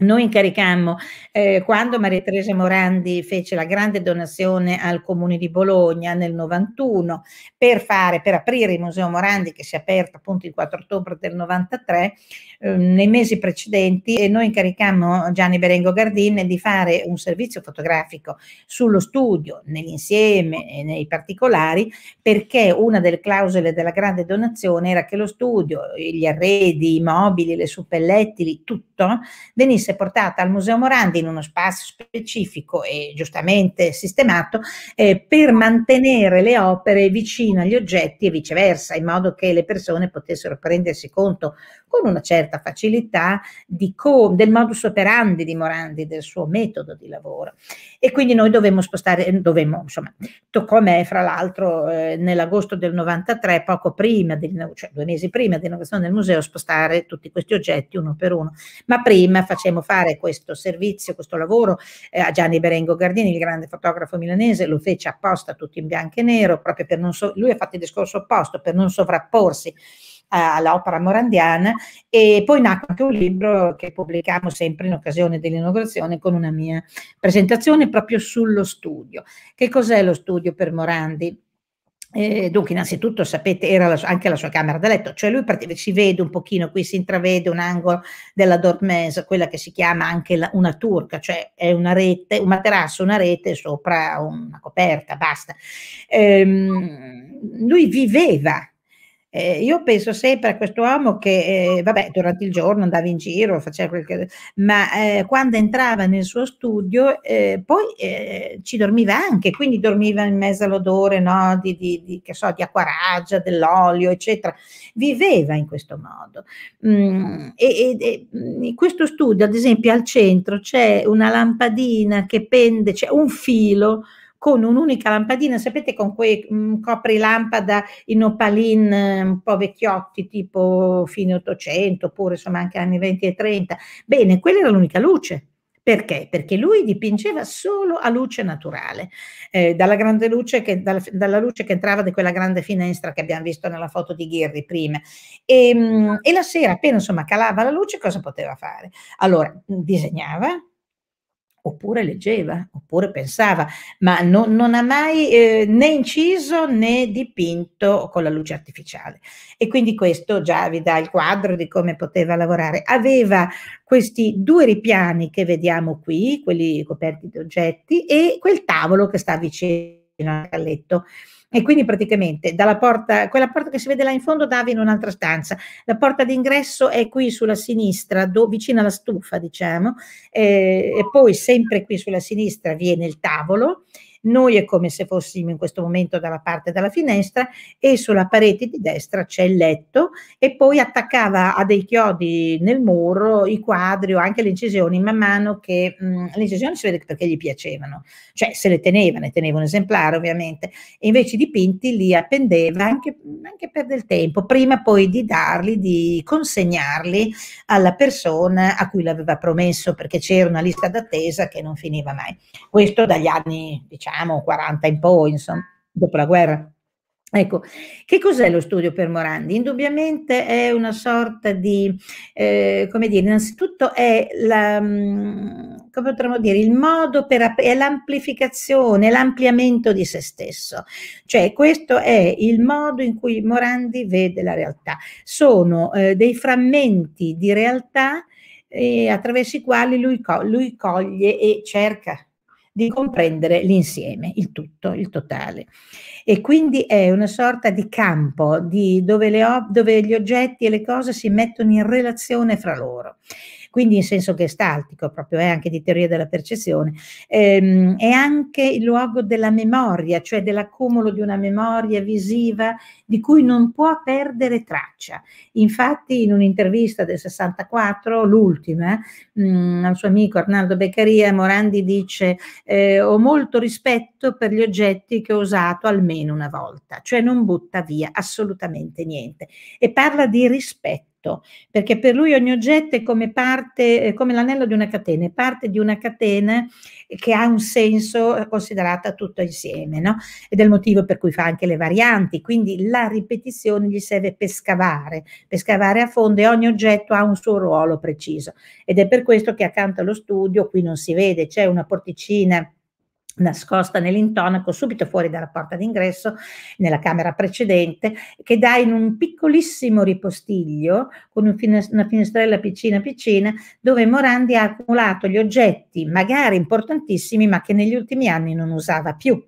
noi incaricammo, eh, quando Maria Teresa Morandi fece la grande donazione al Comune di Bologna nel 91 per, fare, per aprire il Museo Morandi che si è aperto appunto il 4 ottobre del 93, Ehm, nei mesi precedenti e noi incaricammo Gianni Berengo Gardin di fare un servizio fotografico sullo studio, nell'insieme e nei particolari, perché una delle clausole della grande donazione era che lo studio, gli arredi, i mobili, le suppellettili, tutto venisse portato al Museo Morandi in uno spazio specifico e giustamente sistemato eh, per mantenere le opere vicino agli oggetti e viceversa, in modo che le persone potessero prendersi conto con una certa certa facilità co- del modus operandi di Morandi, del suo metodo di lavoro. E quindi noi dovevamo spostare, dovevamo, insomma, toccò a me, fra l'altro, eh, nell'agosto del 93, poco prima, del, cioè due mesi prima dell'inaugurazione del museo, spostare tutti questi oggetti uno per uno. Ma prima facciamo fare questo servizio, questo lavoro eh, a Gianni Berengo Gardini, il grande fotografo milanese, lo fece apposta tutto in bianco e nero, proprio per non so- lui ha fatto il discorso opposto, per non sovrapporsi all'Opera Morandiana e poi nacque anche un libro che pubblicammo sempre in occasione dell'inaugurazione con una mia presentazione proprio sullo studio. Che cos'è lo studio per Morandi? Eh, dunque, innanzitutto sapete, era la anche la sua camera da letto, cioè lui partiva, si vede un pochino, qui si intravede un angolo della dormese, quella che si chiama anche la, una turca, cioè è una rete, un materasso, una rete sopra una coperta, basta. Eh, lui viveva eh, io penso sempre a questo uomo che, eh, vabbè, durante il giorno andava in giro, faceva quel che... ma eh, quando entrava nel suo studio eh, poi eh, ci dormiva anche, quindi dormiva in mezzo all'odore no? di, di, di, so, di acquaraggia, dell'olio, eccetera. Viveva in questo modo. Mm, e, e, mm, in questo studio, ad esempio, al centro c'è una lampadina che pende, c'è un filo con un'unica lampadina, sapete con quei mm, copri lampada in opalin mm, un po' vecchiotti, tipo fine 800, oppure insomma anche anni 20 e 30. Bene, quella era l'unica luce. Perché? Perché lui dipingeva solo a luce naturale, eh, dalla, grande luce che, dalla, dalla luce che entrava da quella grande finestra che abbiamo visto nella foto di Ghirri prima. E, mm, e la sera, appena insomma calava la luce, cosa poteva fare? Allora, disegnava, oppure leggeva, oppure pensava, ma no, non ha mai eh, né inciso né dipinto con la luce artificiale. E quindi questo già vi dà il quadro di come poteva lavorare. Aveva questi due ripiani che vediamo qui, quelli coperti di oggetti, e quel tavolo che sta vicino al letto. E quindi praticamente dalla porta, quella porta che si vede là in fondo dava in un'altra stanza. La porta d'ingresso è qui sulla sinistra, do, vicino alla stufa, diciamo, eh, e poi sempre qui sulla sinistra viene il tavolo noi è come se fossimo in questo momento dalla parte della finestra e sulla parete di destra c'è il letto e poi attaccava a dei chiodi nel muro i quadri o anche le incisioni man mano che mh, mm, le incisioni si vede perché gli piacevano, cioè se le teneva, ne teneva un esemplare ovviamente, e invece i dipinti li appendeva anche, anche per del tempo, prima poi di darli, di consegnarli alla persona a cui l'aveva promesso perché c'era una lista d'attesa che non finiva mai. Questo dagli anni diciamo diciamo 40 in poi, insomma, dopo la guerra. Ecco, che cos'è lo studio per Morandi? Indubbiamente è una sorta di, eh, come dire, innanzitutto è la, mm, come potremmo dire, il modo per è l'amplificazione, l'ampliamento di se stesso. Cioè questo è il modo in cui Morandi vede la realtà. Sono eh, dei frammenti di realtà eh, attraverso i quali lui, co lui coglie e cerca di comprendere l'insieme, il tutto, il totale. E quindi è una sorta di campo di dove, dove gli oggetti e le cose si mettono in relazione fra loro quindi in senso gestaltico, proprio è eh, anche di teoria della percezione, ehm, è anche il luogo della memoria, cioè dell'accumulo di una memoria visiva di cui non può perdere traccia. Infatti in un'intervista del 64, l'ultima, mm, al suo amico Arnaldo Beccaria, Morandi dice eh, ho molto rispetto per gli oggetti che ho usato almeno una volta, cioè non butta via assolutamente niente e parla di rispetto oggetto, perché per lui ogni oggetto è come parte, eh, come l'anello di una catena, è parte di una catena che ha un senso eh, considerata tutto insieme, no? Ed è il motivo per cui fa anche le varianti, quindi la ripetizione gli serve per scavare, per scavare a fondo e ogni oggetto ha un suo ruolo preciso ed è per questo che accanto allo studio qui non si vede, c'è una porticina nascosta nell'intonaco subito fuori dalla porta d'ingresso nella camera precedente che dà in un piccolissimo ripostiglio con un finest una finestrella piccina piccina dove Morandi ha accumulato gli oggetti magari importantissimi ma che negli ultimi anni non usava più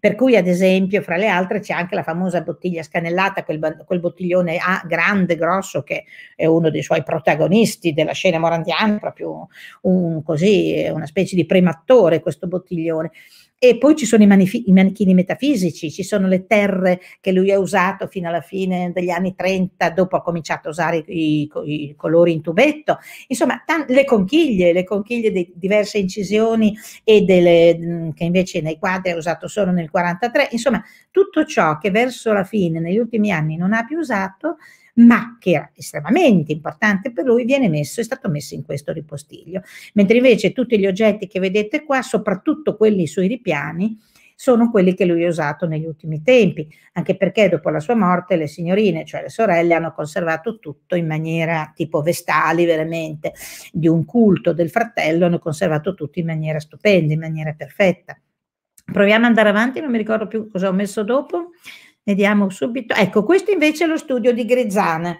per cui, ad esempio, fra le altre c'è anche la famosa bottiglia scannellata, quel, quel bottiglione a grande, grosso, che è uno dei suoi protagonisti della scena morantiana, proprio un, così, una specie di primattore questo bottiglione. E poi ci sono i, manifi- i, manichini metafisici, ci sono le terre che lui ha usato fino alla fine degli anni 30, dopo ha cominciato a usare i, i colori in tubetto, insomma t- le conchiglie, le conchiglie di diverse incisioni e delle, mm, che invece nei quadri ha usato solo nel 43, insomma tutto ciò che verso la fine, negli ultimi anni, non ha più usato, ma che era estremamente importante per lui, viene messo, è stato messo in questo ripostiglio. Mentre invece tutti gli oggetti che vedete qua, soprattutto quelli sui ripiani, sono quelli che lui ha usato negli ultimi tempi, anche perché dopo la sua morte le signorine, cioè le sorelle, hanno conservato tutto in maniera tipo vestali veramente, di un culto del fratello, hanno conservato tutto in maniera stupenda, in maniera perfetta. Proviamo ad andare avanti, non mi ricordo più cosa ho messo dopo. Vediamo subito. Ecco, questo invece è lo studio di Grizzana.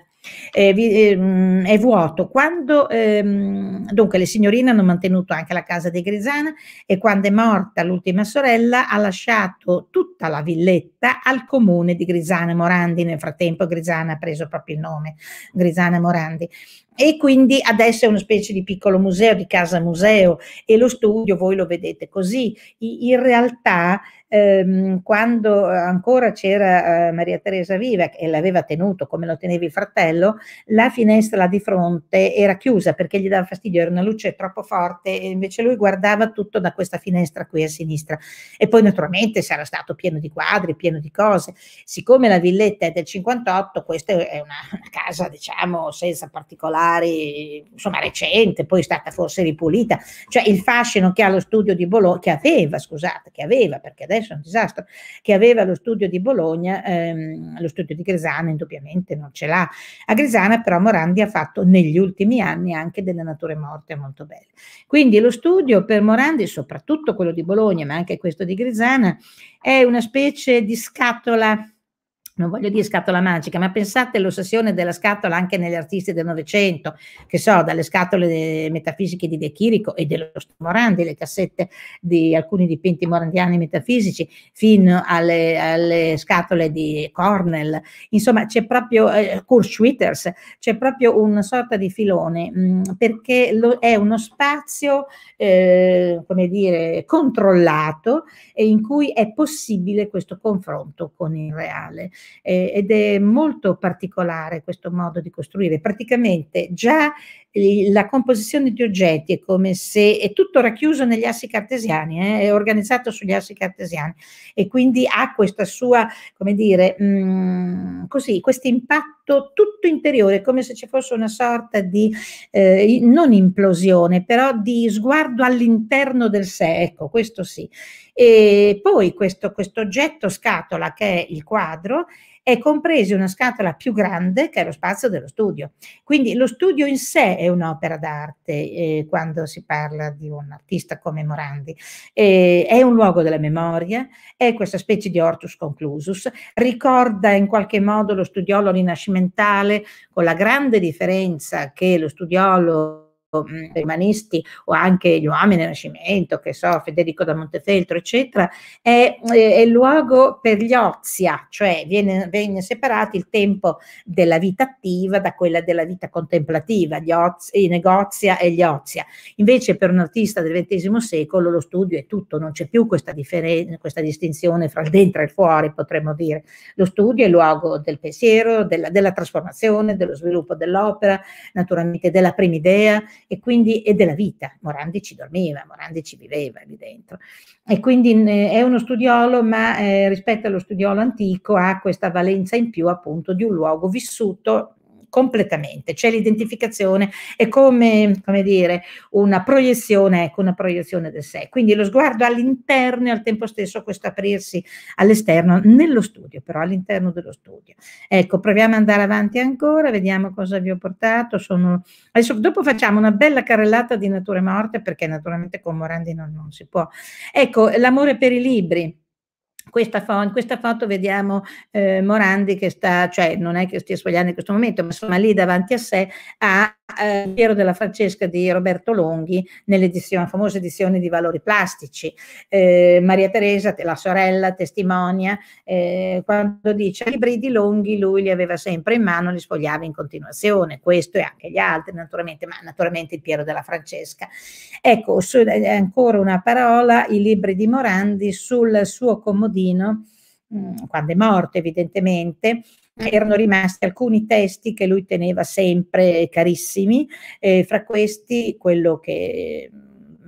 Eh, vi, eh, è vuoto. Quando, ehm, dunque, le signorine hanno mantenuto anche la casa di Grisana e quando è morta l'ultima sorella ha lasciato tutta la villetta al comune di Grisana Morandi. Nel frattempo Grisana ha preso proprio il nome, Grisana Morandi. E quindi adesso è una specie di piccolo museo, di casa museo e lo studio voi lo vedete così. I, in realtà ehm, quando ancora c'era eh, Maria Teresa viva e l'aveva tenuto come lo teneva il fratello, la finestra di fronte era chiusa perché gli dava fastidio, era una luce troppo forte e invece lui guardava tutto da questa finestra qui a sinistra. E poi naturalmente sarà stato pieno di quadri, pieno di cose. Siccome la villetta è del 58, questa è una, una casa diciamo senza particolari, insomma recente, poi è stata forse ripulita, cioè il fascino che ha lo studio di Bologna, che aveva, scusate, che aveva, perché adesso successo, un disastro, che aveva lo studio di Bologna, ehm, lo studio di Grisana indubbiamente non ce l'ha. A Grisana però Morandi ha fatto negli ultimi anni anche delle nature morte molto belle. Quindi lo studio per Morandi, soprattutto quello di Bologna, ma anche questo di Grisana, è una specie di scatola non voglio dire scatola magica, ma pensate all'ossessione della scatola anche negli artisti del Novecento, che so, dalle scatole metafisiche di De Chirico e dello Morandi, le cassette di alcuni dipinti morandiani metafisici, fino alle, alle scatole di Cornell. Insomma, c'è proprio eh, Kurt Schwitters, c'è proprio una sorta di filone, mh, mm, perché lo, è uno spazio, eh, come dire, controllato e in cui è possibile questo confronto con il reale eh, ed è molto particolare questo modo di costruire. Praticamente già la composizione di oggetti è come se è tutto racchiuso negli assi cartesiani, eh, è organizzato sugli assi cartesiani e quindi ha questa sua, come dire, mh, mm, così, questo impatto tutto interiore, come se ci fosse una sorta di, eh, non implosione, però di sguardo all'interno del sé, ecco, questo sì. E poi questo, questo oggetto scatola che è il quadro, è compresa una scatola più grande che è lo spazio dello studio. Quindi lo studio in sé è un'opera d'arte eh, quando si parla di un artista come Morandi. Eh, è un luogo della memoria, è questa specie di hortus conclusus, ricorda in qualche modo lo studiolo rinascimentale con la grande differenza che lo studiolo rimanisti mm, o anche gli uomini del Rinascimento, che so, Federico da Montefeltro, eccetera, è, il luogo per gli ozia, cioè viene, viene separato il tempo della vita attiva da quella della vita contemplativa, gli ozi, i negozia e gli ozia. Invece per un artista del XX secolo lo studio è tutto, non c'è più questa, questa distinzione fra il dentro e il fuori, potremmo dire. Lo studio è il luogo del pensiero, della, della trasformazione, dello sviluppo dell'opera, naturalmente della prima idea e quindi è della vita. Morandi ci dormiva, Morandi ci viveva lì dentro. E quindi è uno studiolo, ma eh, rispetto allo studiolo antico ha questa valenza in più appunto di un luogo vissuto completamente. C'è l'identificazione, è come, come dire, una proiezione, ecco, una proiezione del sé. Quindi lo sguardo all'interno e al tempo stesso questo aprirsi all'esterno, nello studio, però all'interno dello studio. Ecco, proviamo ad andare avanti ancora, vediamo cosa vi ho portato. Sono... Adesso, dopo facciamo una bella carrellata di nature morte, perché naturalmente con Morandi non, non si può. Ecco, l'amore per i libri. Questa, fo- questa foto vediamo eh, Morandi che sta, cioè non è che stia sfogliando in questo momento, ma insomma lì davanti a sé ha eh, Piero della Francesca di Roberto Longhi nell'edizione, famosa edizione di Valori Plastici. Eh, Maria Teresa, la sorella, testimonia, eh, quando dice i libri di Longhi lui li aveva sempre in mano, li sfogliava in continuazione, questo e anche gli altri naturalmente, ma naturalmente il Piero della Francesca. Ecco, su, eh, ancora una parola, i libri di Morandi sul suo comodino, mh, mm, quando è morto evidentemente, erano rimasti alcuni testi che lui teneva sempre carissimi, eh, fra questi quello che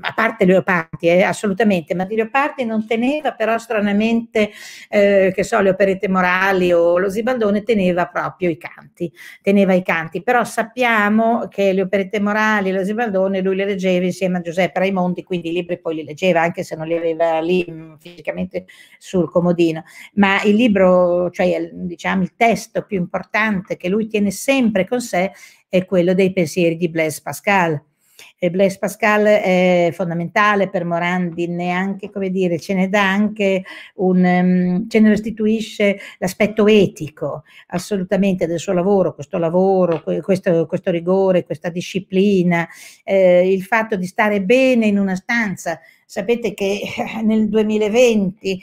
a parte Leopardi, eh, assolutamente, ma di Leopardi non teneva però stranamente, eh, che so, le operette morali o lo Zibaldone teneva proprio i canti, teneva i canti, però sappiamo che le operette morali e lo Zibaldone lui le leggeva insieme a Giuseppe Raimondi, quindi i libri poi li leggeva anche se non li aveva lì mh, mm, fisicamente sul comodino, ma il libro, cioè diciamo il testo più importante che lui tiene sempre con sé è quello dei pensieri di Blaise Pascal e Blaise Pascal è fondamentale per Morandi, neanche come dire, ce ne dà anche un, ehm, ce ne restituisce l'aspetto etico assolutamente del suo lavoro, questo lavoro, questo, questo rigore, questa disciplina, eh, il fatto di stare bene in una stanza. Sapete che nel 2020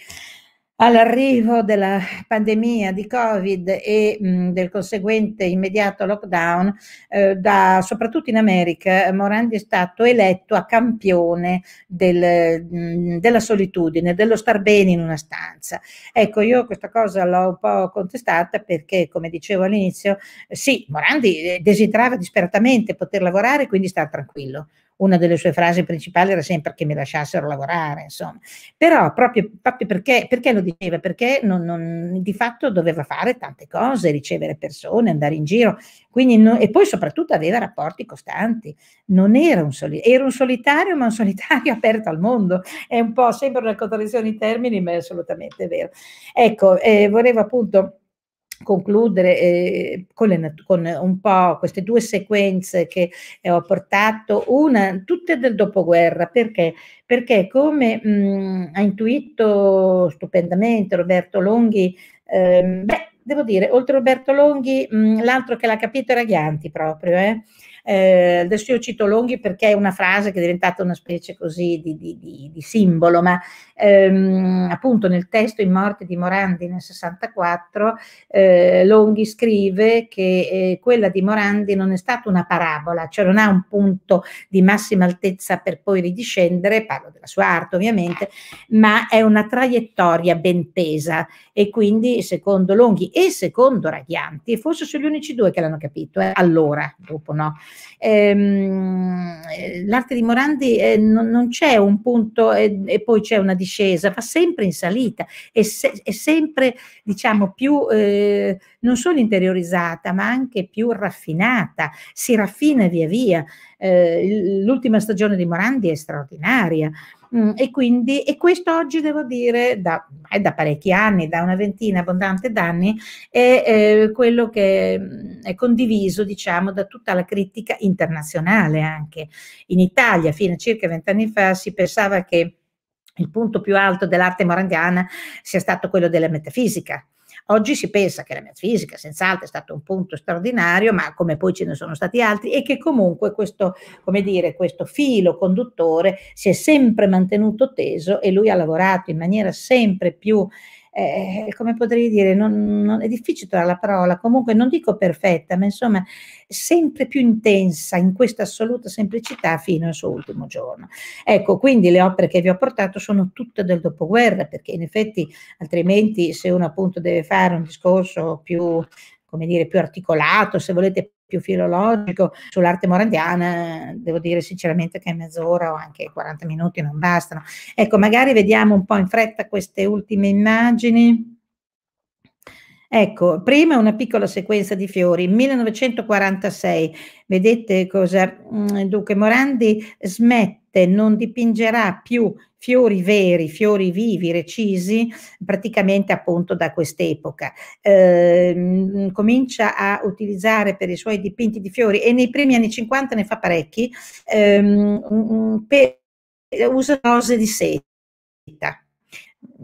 All'arrivo della pandemia di Covid e mh, del conseguente immediato lockdown, eh, da, soprattutto in America, Morandi è stato eletto a campione del, mh, della solitudine, dello star bene in una stanza. Ecco, io questa cosa l'ho un po' contestata perché, come dicevo all'inizio, sì, Morandi eh, desiderava disperatamente poter lavorare e quindi star tranquillo una delle sue frasi principali era sempre che mi lasciassero lavorare, insomma. Però proprio, proprio perché, perché, lo diceva? Perché non, non, di fatto doveva fare tante cose, ricevere persone, andare in giro, non, e poi soprattutto aveva rapporti costanti. Non era un, soli, era un solitario, ma un solitario aperto al mondo. È un po' sempre una contraddizione in termini, ma è assolutamente vero. Ecco, eh, volevo appunto concludere eh, con, le, con, un po' queste due sequenze che eh, ho portato, una tutte del dopoguerra, perché? Perché come mh, mm, ha intuito stupendamente Roberto Longhi, eh, beh, devo dire, oltre Roberto Longhi, mh, mm, l'altro che l'ha capito era Ghianti proprio, eh? Eh, adesso io cito Longhi perché è una frase che è diventata una specie così di, di, di, di simbolo, ma ehm, appunto nel testo In morte di Morandi nel 64 eh, Longhi scrive che eh, quella di Morandi non è stata una parabola, cioè non ha un punto di massima altezza per poi ridiscendere, parlo della sua arte ovviamente, ma è una traiettoria ben tesa e quindi secondo Longhi e secondo Raghianti, forse sono gli unici due che l'hanno capito, eh, allora, dopo no, ehm, eh, l'arte di Morandi eh, non, non c'è un punto e, e poi c'è una discesa, va sempre in salita, è, se, è sempre diciamo più eh, non solo interiorizzata ma anche più raffinata, si raffina via via eh, l'ultima stagione di Morandi è straordinaria mm, e quindi e questo oggi devo dire da, è da parecchi anni, da una ventina abbondante d'anni, è eh, quello che mm, è condiviso diciamo da tutta la critica internazionale anche. In Italia fino a circa vent'anni fa si pensava che il punto più alto dell'arte morandiana sia stato quello della metafisica, Oggi si pensa che la mia fisica, senz'altro è stato un punto straordinario, ma come poi ce ne sono stati altri, e che comunque questo, dire, questo filo conduttore si è sempre mantenuto teso e lui ha lavorato in maniera sempre più eh, come potrei dire, non, non, è difficile trovare la parola, comunque non dico perfetta, ma insomma sempre più intensa in questa assoluta semplicità fino al suo ultimo giorno. Ecco, quindi le opere che vi ho portato sono tutte del dopoguerra, perché in effetti altrimenti se uno appunto deve fare un discorso più come dire, più articolato, se volete più filologico sull'arte morandiana, devo dire sinceramente che mezz'ora o anche 40 minuti non bastano. Ecco, magari vediamo un po' in fretta queste ultime immagini. Ecco, prima una piccola sequenza di fiori, 1946, vedete cosa? Mm, dunque Morandi smette, non dipingerà più fiori veri, fiori vivi, recisi, praticamente appunto da quest'epoca. Eh, comincia a utilizzare per i suoi dipinti di fiori e nei primi anni 50 ne fa parecchi, ehm, per, usa rose di seta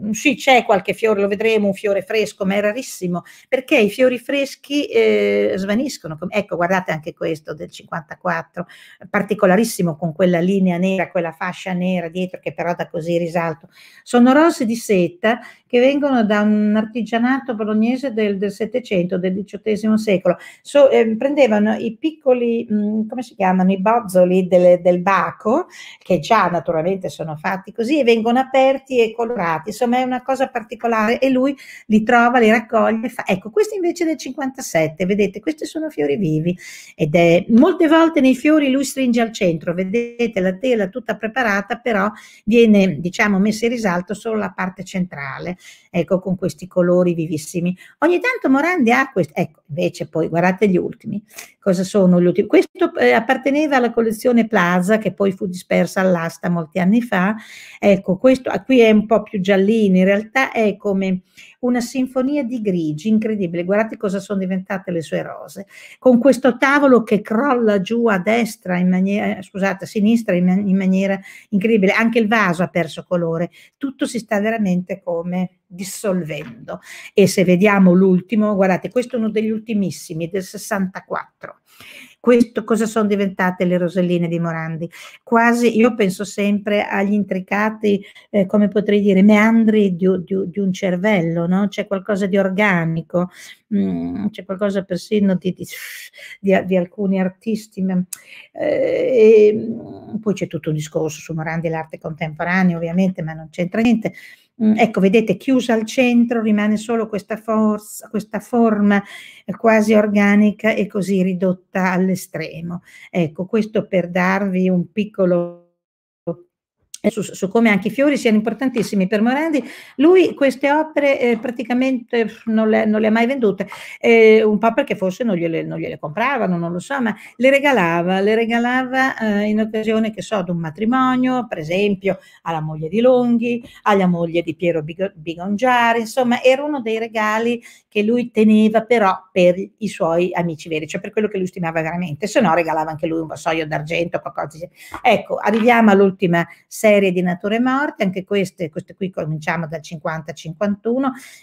Mm, sì, c'è qualche fiore, lo vedremo, un fiore fresco, ma è rarissimo, perché i fiori freschi eh, svaniscono. Ecco, guardate anche questo del 54, particolarissimo con quella linea nera, quella fascia nera dietro che però da così risalto. Sono rose di seta che vengono da un artigianato bolognese del, del 700, del XVIII secolo. So, eh, prendevano i piccoli, mh, mm, come si chiamano, i bozzoli delle, del baco, che già naturalmente sono fatti così, e vengono aperti e colorati. Insomma, me è una cosa particolare e lui li trova, li raccoglie. Fa. Ecco, questo invece è del 57, vedete, questi sono fiori vivi ed è molte volte nei fiori lui stringe al centro, vedete la tela tutta preparata, però viene diciamo messa in risalto solo la parte centrale, ecco, con questi colori vivissimi. Ogni tanto Morandi ha questo, ecco, invece poi guardate gli ultimi, cosa sono gli ultimi? Questo eh, apparteneva alla collezione Plaza che poi fu dispersa all'asta molti anni fa, ecco, questo qui è un po' più giallino piccolini, in realtà è come una sinfonia di grigi incredibile. Guardate cosa sono diventate le sue rose. Con questo tavolo che crolla giù a destra, in maniera, eh, scusate, a sinistra in, man- in maniera incredibile. Anche il vaso ha perso colore. Tutto si sta veramente come dissolvendo. E se vediamo l'ultimo, guardate, questo è uno degli ultimissimi, del 64. Questo, cosa sono diventate le roselline di Morandi? Quasi, io penso sempre agli intricati, eh, come potrei dire, meandri di, di, di un cervello, no? c'è qualcosa di organico, mm, c'è qualcosa persino di, di alcuni artisti. Eh, e, mm, poi c'è tutto un discorso su Morandi e l'arte contemporanea, ovviamente, ma non c'entra niente. Mm, ecco, vedete, chiusa al centro rimane solo questa, forza, questa forma eh, quasi organica e così ridotta all'estremo. Ecco, questo per darvi un piccolo su, su, come anche i fiori siano importantissimi per Morandi, lui queste opere eh, praticamente non le, non le, ha mai vendute, eh, un po' perché forse non gliele, non gliele, compravano, non lo so, ma le regalava, le regalava eh, in occasione, che so, di un matrimonio, per esempio alla moglie di Longhi, alla moglie di Piero Bigongiari, insomma era uno dei regali che lui teneva però per i suoi amici veri, cioè per quello che lui stimava veramente, se no regalava anche lui un vassoio d'argento, o qualcosa. Ecco, arriviamo all'ultima serie serie di nature morte, anche queste, queste qui cominciamo dal 50-51.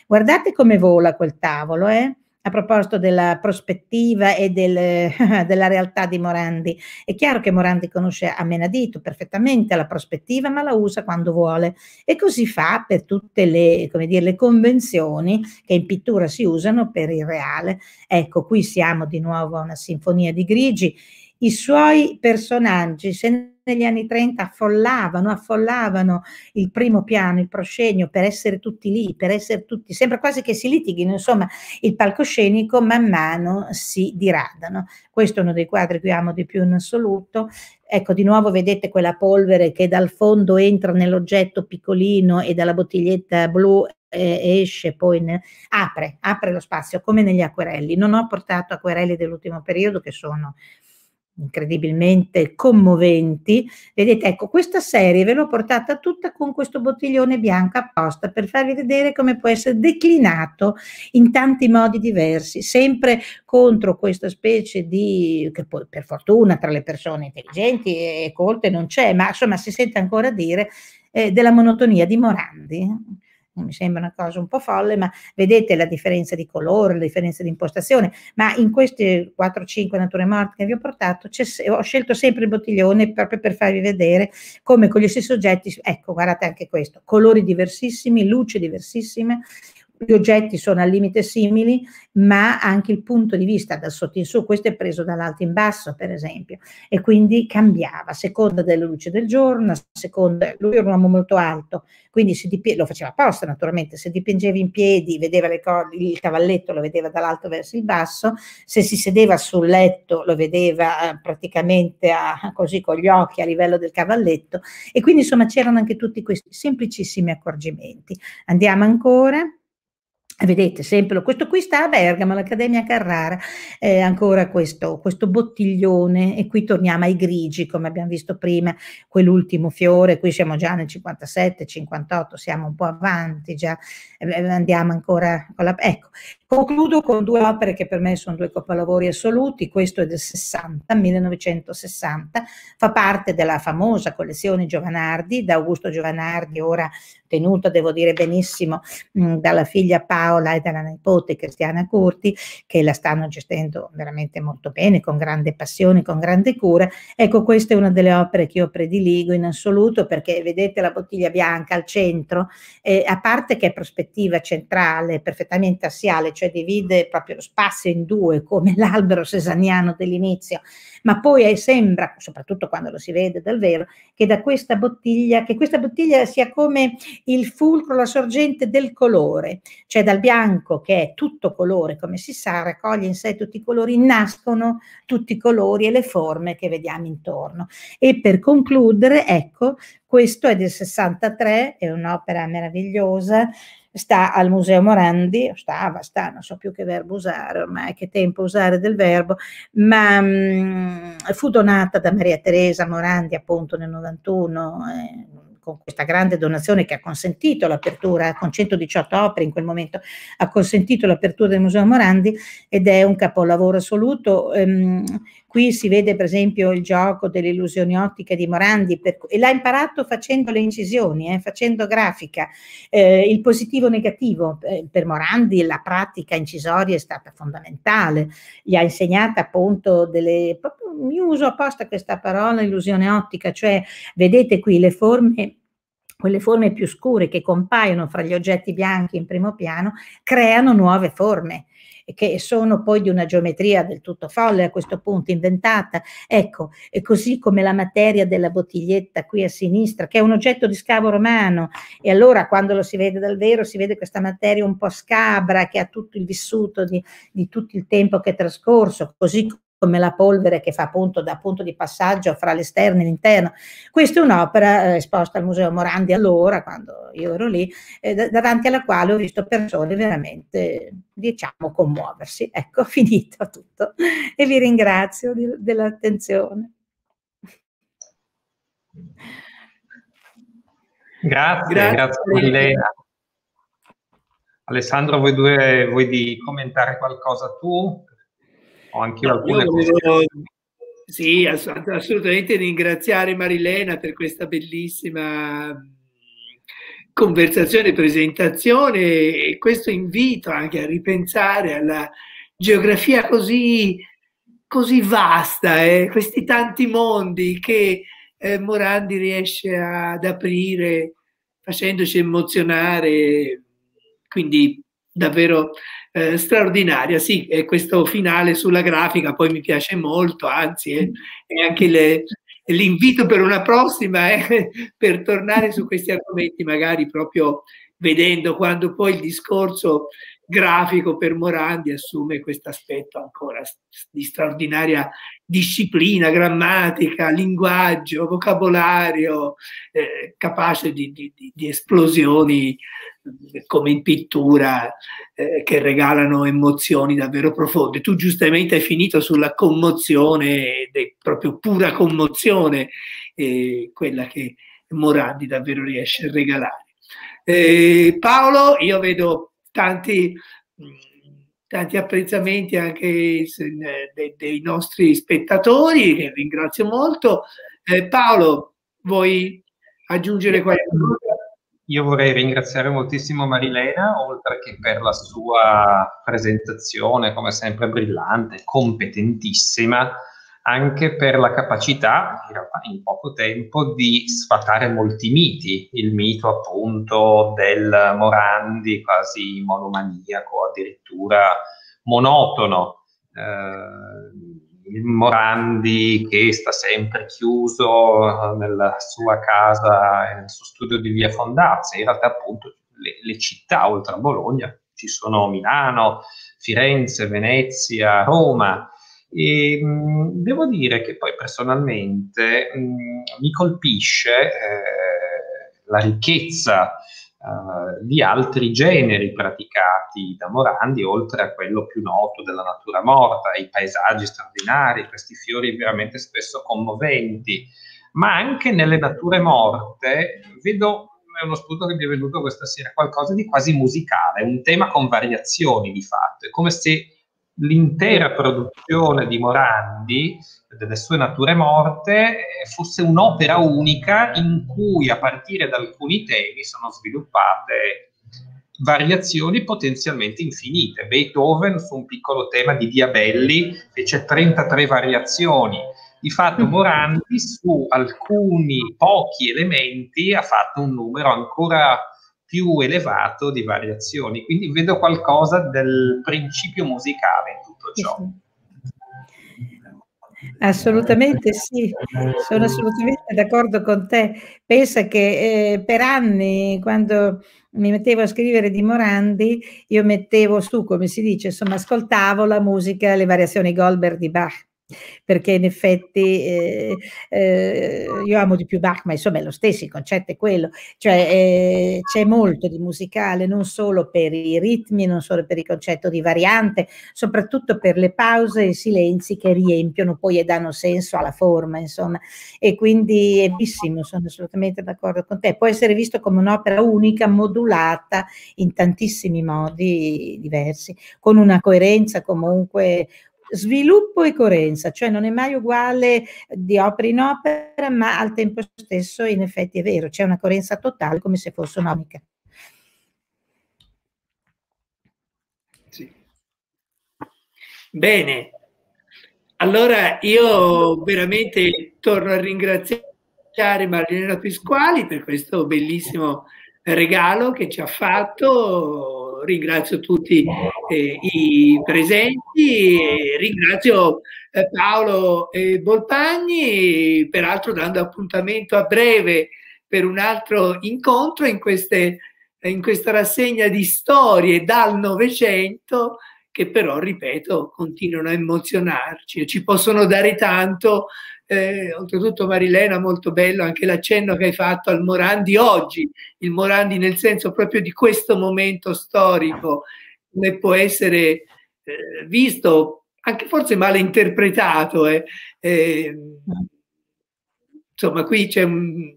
Guardate come vola quel tavolo, eh? a proposito della prospettiva e del, della realtà di Morandi. È chiaro che Morandi conosce a menadito perfettamente la prospettiva, ma la usa quando vuole e così fa per tutte le, come dire, le convenzioni che in pittura si usano per il reale. Ecco, qui siamo di nuovo a una sinfonia di grigi. I suoi personaggi se ne negli anni 30 affollavano, affollavano il primo piano, il proscenio, per essere tutti lì, per essere tutti, sembra quasi che si litighino, insomma, il palcoscenico man mano si diradano. Questo è uno dei quadri che amo di più in assoluto. Ecco, di nuovo vedete quella polvere che dal fondo entra nell'oggetto piccolino e dalla bottiglietta blu eh, esce, poi ne, apre, apre lo spazio, come negli acquerelli. Non ho portato acquerelli dell'ultimo periodo che sono incredibilmente commoventi. Vedete, ecco, questa serie ve l'ho portata tutta con questo bottiglione bianco apposta per farvi vedere come può essere declinato in tanti modi diversi, sempre contro questa specie di, che poi per fortuna tra le persone intelligenti e colte non c'è, ma insomma si sente ancora dire, eh, della monotonia di Morandi Mm, mi sembra una cosa un po' folle, ma vedete la differenza di colore, la differenza di impostazione, ma in queste 4-5 nature morte che vi ho portato ho scelto sempre il bottiglione proprio per farvi vedere come con gli stessi oggetti, ecco guardate anche questo, colori diversissimi, luci diversissime gli oggetti sono al limite simili, ma anche il punto di vista dal sotto in su, questo è preso dall'alto in basso, per esempio, e quindi cambiava a seconda della luce del giorno, a seconda, lui era un uomo molto alto, quindi dip... lo faceva apposta naturalmente, se dipingeva in piedi, vedeva co... il cavalletto, lo vedeva dall'alto verso il basso, se si sedeva sul letto lo vedeva eh, praticamente a... così con gli occhi a livello del cavalletto, e quindi insomma c'erano anche tutti questi semplicissimi accorgimenti. Andiamo ancora. Vedete, sempre questo qui sta a Bergamo, l'Accademia Carrara, eh, ancora questo, questo, bottiglione e qui torniamo ai grigi, come abbiamo visto prima, quell'ultimo fiore, qui siamo già nel 57, 58, siamo un po' avanti già, eh, andiamo ancora con la... Ecco, Concludo con due opere che per me sono due capolavori assoluti, questo è del 60, 1960, fa parte della famosa collezione Giovanardi, da Augusto Giovanardi, ora tenuta, devo dire benissimo, mh, mm, dalla figlia Paola e dalla nipote Cristiana Curti, che la stanno gestendo veramente molto bene, con grande passione, con grande cura. Ecco, questa è una delle opere che io prediligo in assoluto, perché vedete la bottiglia bianca al centro, eh, a parte che è prospettiva centrale, perfettamente assiale, cioè divide proprio lo spazio in due come l'albero sesaniano dell'inizio, ma poi sembra, soprattutto quando lo si vede dal vero, che da questa bottiglia, che questa bottiglia sia come il fulcro, la sorgente del colore, cioè dal bianco che è tutto colore, come si sa, raccoglie in sé tutti i colori, nascono tutti i colori e le forme che vediamo intorno. E per concludere, ecco, questo è del 63, è un'opera meravigliosa sta al Museo Morandi, stava, sta, non so più che verbo usare ormai, che tempo usare del verbo, ma mh, mm, fu donata da Maria Teresa Morandi appunto nel 91, eh, con questa grande donazione che ha consentito l'apertura, con 118 opere in quel momento, ha consentito l'apertura del Museo Morandi ed è un capolavoro assoluto. Ehm, Qui si vede per esempio il gioco delle illusioni ottiche di Morandi per, e l'ha imparato facendo le incisioni, eh, facendo grafica. Eh, il positivo negativo eh, per Morandi la pratica incisoria è stata fondamentale, gli ha insegnato appunto delle... Proprio, mi uso apposta questa parola illusione ottica, cioè vedete qui le forme quelle forme più scure che compaiono fra gli oggetti bianchi in primo piano creano nuove forme che sono poi di una geometria del tutto folle a questo punto, inventata. Ecco, e così come la materia della bottiglietta qui a sinistra, che è un oggetto di scavo romano, e allora quando lo si vede dal vero si vede questa materia un po' scabra che ha tutto il vissuto di, di tutto il tempo che è trascorso, così come la polvere che fa appunto da punto di passaggio fra l'esterno e l'interno. Questa è un'opera eh, esposta al Museo Morandi allora, quando io ero lì, eh, davanti alla quale ho visto persone veramente, diciamo, commuoversi. Ecco, finito tutto e vi ringrazio dell'attenzione. Grazie, grazie, grazie mille. Alessandro, vuoi, due, vuoi commentare qualcosa tu? ho anche io alcune cose. Sì, ass- assolutamente ringraziare Marilena per questa bellissima conversazione, presentazione e questo invito anche a ripensare alla geografia così, così vasta, eh? questi tanti mondi che eh, Morandi riesce ad aprire facendoci emozionare. Quindi davvero eh, straordinaria. Sì, è questo finale sulla grafica poi mi piace molto, anzi è, eh, è anche le, l'invito per una prossima eh, per tornare su questi argomenti magari proprio vedendo quando poi il discorso grafico per Morandi assume questo aspetto ancora di straordinaria disciplina grammatica, linguaggio, vocabolario, eh, capace di, di, di esplosioni come in pittura, eh, che regalano emozioni davvero profonde. Tu giustamente hai finito sulla commozione, de, proprio pura commozione, eh, quella che Morandi davvero riesce a regalare. Eh, Paolo, io vedo tanti, mm, tanti apprezzamenti anche eh, dei, dei nostri spettatori, che ringrazio molto. Eh, Paolo, vuoi aggiungere qualcosa? Io vorrei ringraziare moltissimo Marilena, oltre che per la sua presentazione, come sempre brillante, competentissima, anche per la capacità, in realtà in poco tempo, di sfatare molti miti. Il mito appunto del Morandi, quasi monomaniaco, addirittura monotono. Eh, il Morandi che sta sempre chiuso eh, nella sua casa, eh, nel suo studio di via Fondazza, in realtà appunto le, le città oltre a Bologna ci sono Milano, Firenze, Venezia, Roma. E, mh, mm, devo dire che poi personalmente mh, mm, mi colpisce eh, la ricchezza eh, di altri generi praticati da Morandi, oltre a quello più noto della natura morta, i paesaggi straordinari, questi fiori veramente spesso commoventi, ma anche nelle nature morte vedo è uno spunto che mi è venuto questa sera, qualcosa di quasi musicale, un tema con variazioni di fatto, è come se l'intera produzione di Morandi, delle sue nature morte, fosse un'opera unica in cui a partire da alcuni temi sono sviluppate variazioni potenzialmente infinite. Beethoven su un piccolo tema di Diabelli fece 33 variazioni. Di fatto mm. Morandi su alcuni pochi elementi ha fatto un numero ancora più più elevato di variazioni, quindi vedo qualcosa del principio musicale in tutto ciò. Assolutamente sì, sono eh, eh, assolutamente d'accordo con te. Pensa che eh, per anni, quando mi mettevo a scrivere di Morandi, io mettevo su, come si dice, insomma, ascoltavo la musica, le variazioni Goldberg di Bach perché in effetti eh, eh, io amo di più Bach, ma insomma è lo stesso, il concetto è quello, cioè eh, c'è molto di musicale non solo per i ritmi, non solo per il concetto di variante, soprattutto per le pause e i silenzi che riempiono poi e danno senso alla forma, insomma, e quindi è bellissimo, sono assolutamente d'accordo con te, può essere visto come un'opera unica, modulata in tantissimi modi diversi, con una coerenza comunque sviluppo e coerenza, cioè non è mai uguale di opera in opera, ma al tempo stesso in effetti è vero, c'è una coerenza totale come se fosse un'unica. Sì. Bene, allora io veramente torno a ringraziare Marilena Pisquali per questo bellissimo regalo che ci ha fatto ringrazio tutti eh, i presenti, ringrazio eh, Paolo e Bolpagni, peraltro dando appuntamento a breve per un altro incontro in, queste, in questa rassegna di storie dal Novecento che però, ripeto, continuano a emozionarci e ci possono dare tanto eh, oltretutto Marilena molto bello anche l'accenno che hai fatto al Morandi oggi, il Morandi nel senso proprio di questo momento storico, come può essere eh, visto, anche forse male interpretato. Eh. Ehm, insomma, qui c'è un,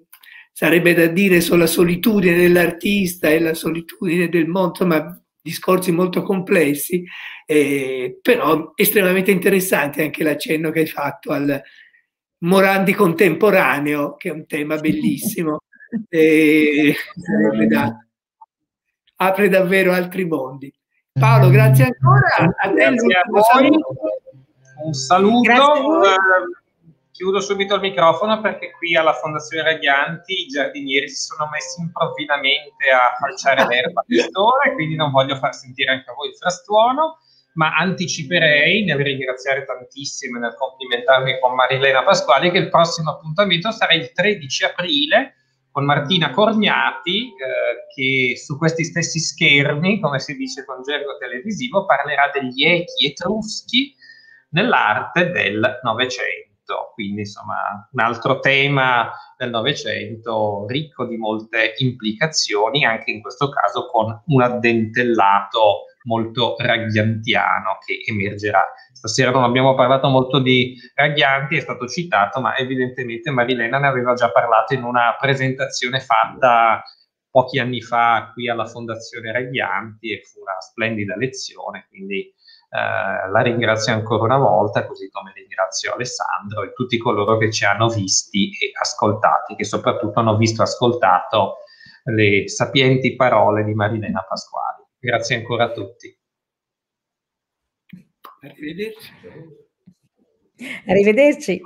sarebbe da dire sulla solitudine dell'artista e la solitudine del mondo, insomma discorsi molto complessi, eh, però estremamente interessanti anche l'accenno che hai fatto al, Morandi contemporaneo, che è un tema bellissimo, e apre davvero altri mondi. Paolo, mm. grazie ancora. A te Un saluto. Eh, chiudo subito il microfono perché qui alla Fondazione Raglianti i giardinieri si sono messi improvvisamente a falciare l'erba all'estore, quindi non voglio far sentire anche a voi il frastuono ma anticiperei, nel ringraziare tantissimo e nel complimentarmi con Marilena Pasquali, che il prossimo appuntamento sarà il 13 aprile con Martina Corniati, eh, che su questi stessi schermi, come si dice con gergo televisivo, parlerà degli echi etruschi nell'arte del Novecento. Quindi, insomma, un altro tema del Novecento ricco di molte implicazioni, anche in questo caso con un addentellato molto raggiantiano che emergerà. Stasera non abbiamo parlato molto di raggianti, è stato citato, ma evidentemente Marilena ne aveva già parlato in una presentazione fatta pochi anni fa qui alla Fondazione Raghianti e fu una splendida lezione, quindi eh, la ringrazio ancora una volta, così come ringrazio Alessandro e tutti coloro che ci hanno visti e ascoltati, che soprattutto hanno visto e ascoltato le sapienti parole di Marilena Pasquale. Grazie ancora a tutti. Arrivederci. Arrivederci.